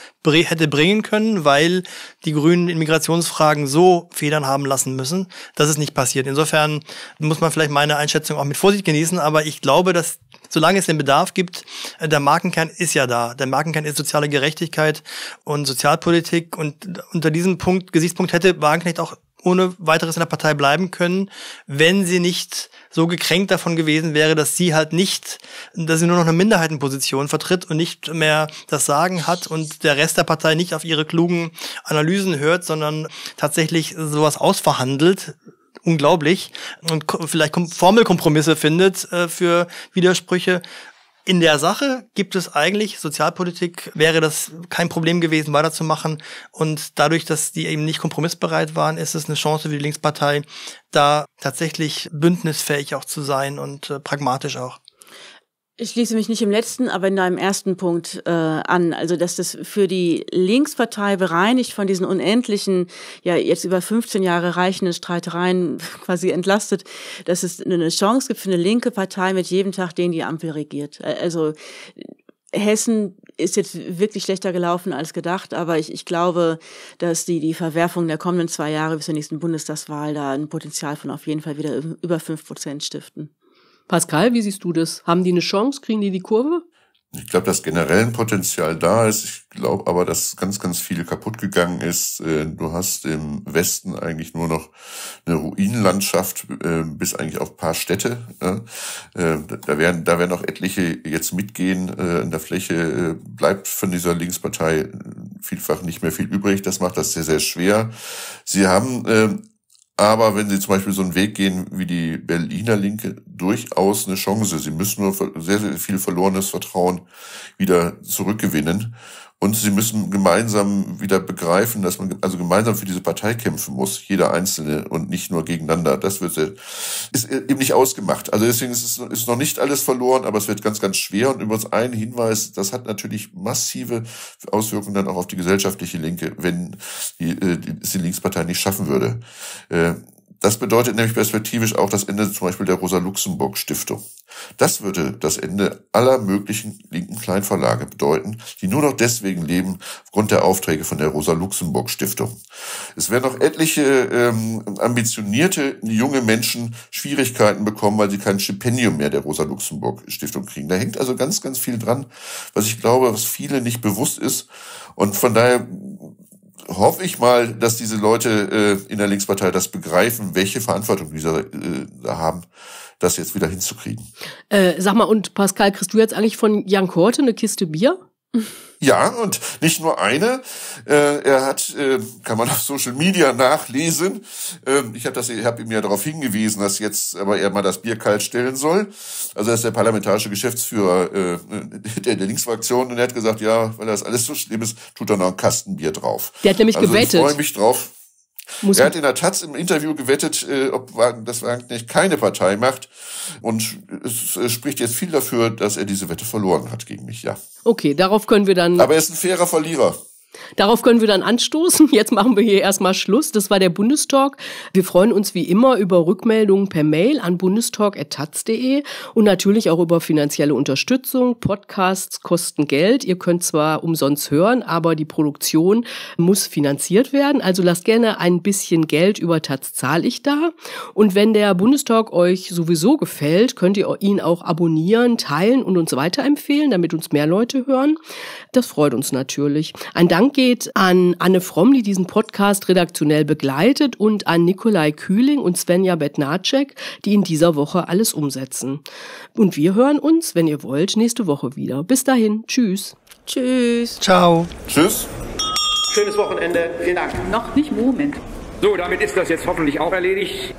Speaker 2: hätte bringen können, weil die Grünen in Migrationsfragen so Federn haben lassen müssen. Das ist nicht passiert. Insofern muss man vielleicht meine Einschätzung auch mit Vorsicht genießen, aber ich glaube, dass solange es den Bedarf gibt, äh, der Markenkern ist ja da. Der Markenkern ist soziale Gerechtigkeit und Sozialpolitik und unter diesem Punkt, Gesichtspunkt hätte Wagenknecht auch ohne weiteres in der Partei bleiben können, wenn sie nicht so gekränkt davon gewesen wäre, dass sie halt nicht, dass sie nur noch eine Minderheitenposition vertritt und nicht mehr das Sagen hat und der Rest der Partei nicht auf ihre klugen Analysen hört, sondern tatsächlich sowas ausverhandelt, unglaublich und vielleicht Formelkompromisse findet äh, für Widersprüche in der Sache gibt es eigentlich, Sozialpolitik wäre das kein Problem gewesen, weiterzumachen. Und dadurch, dass die eben nicht kompromissbereit waren, ist es eine Chance für die Linkspartei, da tatsächlich bündnisfähig auch zu sein und äh, pragmatisch auch.
Speaker 4: Ich schließe mich nicht im letzten, aber in deinem ersten Punkt äh, an. Also, dass das für die Linkspartei bereinigt von diesen unendlichen, ja jetzt über 15 Jahre reichenden Streitereien quasi entlastet, dass es eine Chance gibt für eine linke Partei mit jedem Tag, den die Ampel regiert. Also Hessen ist jetzt wirklich schlechter gelaufen als gedacht, aber ich, ich glaube, dass die, die Verwerfung der kommenden zwei Jahre bis zur nächsten Bundestagswahl da ein Potenzial von auf jeden Fall wieder über fünf Prozent stiften. Pascal, wie siehst du
Speaker 1: das? Haben die eine Chance? Kriegen die die Kurve?
Speaker 3: Ich glaube, dass generell ein Potenzial da ist. Ich glaube aber, dass ganz, ganz viel kaputt gegangen ist. Äh, du hast im Westen eigentlich nur noch eine Ruinenlandschaft, ähm, bis eigentlich auf paar Städte. Ähm, da werden, da werden auch etliche jetzt mitgehen. Äh, in der Fläche äh, bleibt von dieser Linkspartei vielfach nicht mehr viel übrig. Das macht das sehr, sehr schwer. Sie haben ähm, aber wenn sie zum Beispiel so einen Weg gehen wie die Berliner Linke, durchaus eine Chance. Sie müssen nur sehr, sehr viel verlorenes Vertrauen wieder zurückgewinnen. Und sie müssen gemeinsam wieder begreifen, dass man also gemeinsam für diese Partei kämpfen muss, jeder Einzelne und nicht nur gegeneinander. Das wird ist äh, eben nicht ausgemacht. Also deswegen ist es ist noch nicht alles verloren, aber es wird ganz, ganz schwer. Und übrigens ein Hinweis, das hat natürlich massive Auswirkungen dann auch auf die gesellschaftliche Linke, wenn die, äh, die, die Linkspartei nicht schaffen würde. Äh, das bedeutet nämlich perspektivisch auch das Ende zum Beispiel der Rosa-Luxemburg-Stiftung. Das würde das Ende aller möglichen linken Kleinverlage bedeuten, die nur noch deswegen leben, aufgrund der Aufträge von der Rosa-Luxemburg-Stiftung. Es werden noch etliche ähm, ambitionierte junge Menschen Schwierigkeiten bekommen, weil sie kein Stipendium mehr der Rosa-Luxemburg-Stiftung kriegen. Da hängt also ganz, ganz viel dran, was ich glaube, was viele nicht bewusst ist. Und von daher hoffe ich mal, dass diese Leute äh, in der Linkspartei das begreifen, welche Verantwortung diese äh, haben, das jetzt wieder hinzukriegen.
Speaker 1: Äh, sag mal, und Pascal, kriegst du jetzt eigentlich von Jan Korte eine Kiste Bier?
Speaker 3: Ja, und nicht nur eine. Äh, er hat, äh, kann man auf Social Media nachlesen. Ähm, ich habe hab ihm ja darauf hingewiesen, dass jetzt aber er mal das Bier kalt stellen soll. Also er ist der parlamentarische Geschäftsführer äh, der, der Linksfraktion und er hat gesagt, ja, weil das alles so schlimm ist, tut er noch einen Kastenbier drauf. Der hat nämlich also gewettet. Ich freue mich drauf. Muss er hat in der Taz im Interview gewettet, äh, ob das Wagenknecht keine Partei macht. Und es, es spricht jetzt viel dafür, dass er diese Wette verloren hat gegen mich, ja.
Speaker 1: Okay, darauf können wir dann.
Speaker 3: Aber er ist ein fairer Verlierer.
Speaker 1: Darauf können wir dann anstoßen. Jetzt machen wir hier erstmal Schluss. Das war der Bundestalk. Wir freuen uns wie immer über Rückmeldungen per Mail an bundestalk.taz.de und natürlich auch über finanzielle Unterstützung. Podcasts kosten Geld. Ihr könnt zwar umsonst hören, aber die Produktion muss finanziert werden. Also lasst gerne ein bisschen Geld über Taz zahle ich da. Und wenn der Bundestalk euch sowieso gefällt, könnt ihr ihn auch abonnieren, teilen und uns weiterempfehlen, damit uns mehr Leute hören. Das freut uns natürlich. Ein Dank geht geht an Anne Fromm, die diesen Podcast redaktionell begleitet, und an Nikolai Kühling und Svenja Betnacek, die in dieser Woche alles umsetzen. Und wir hören uns, wenn ihr wollt, nächste Woche wieder. Bis dahin, tschüss. Tschüss. Ciao. Tschüss. Schönes Wochenende. Vielen Dank. Noch nicht Moment. So, damit ist das jetzt hoffentlich
Speaker 4: auch erledigt.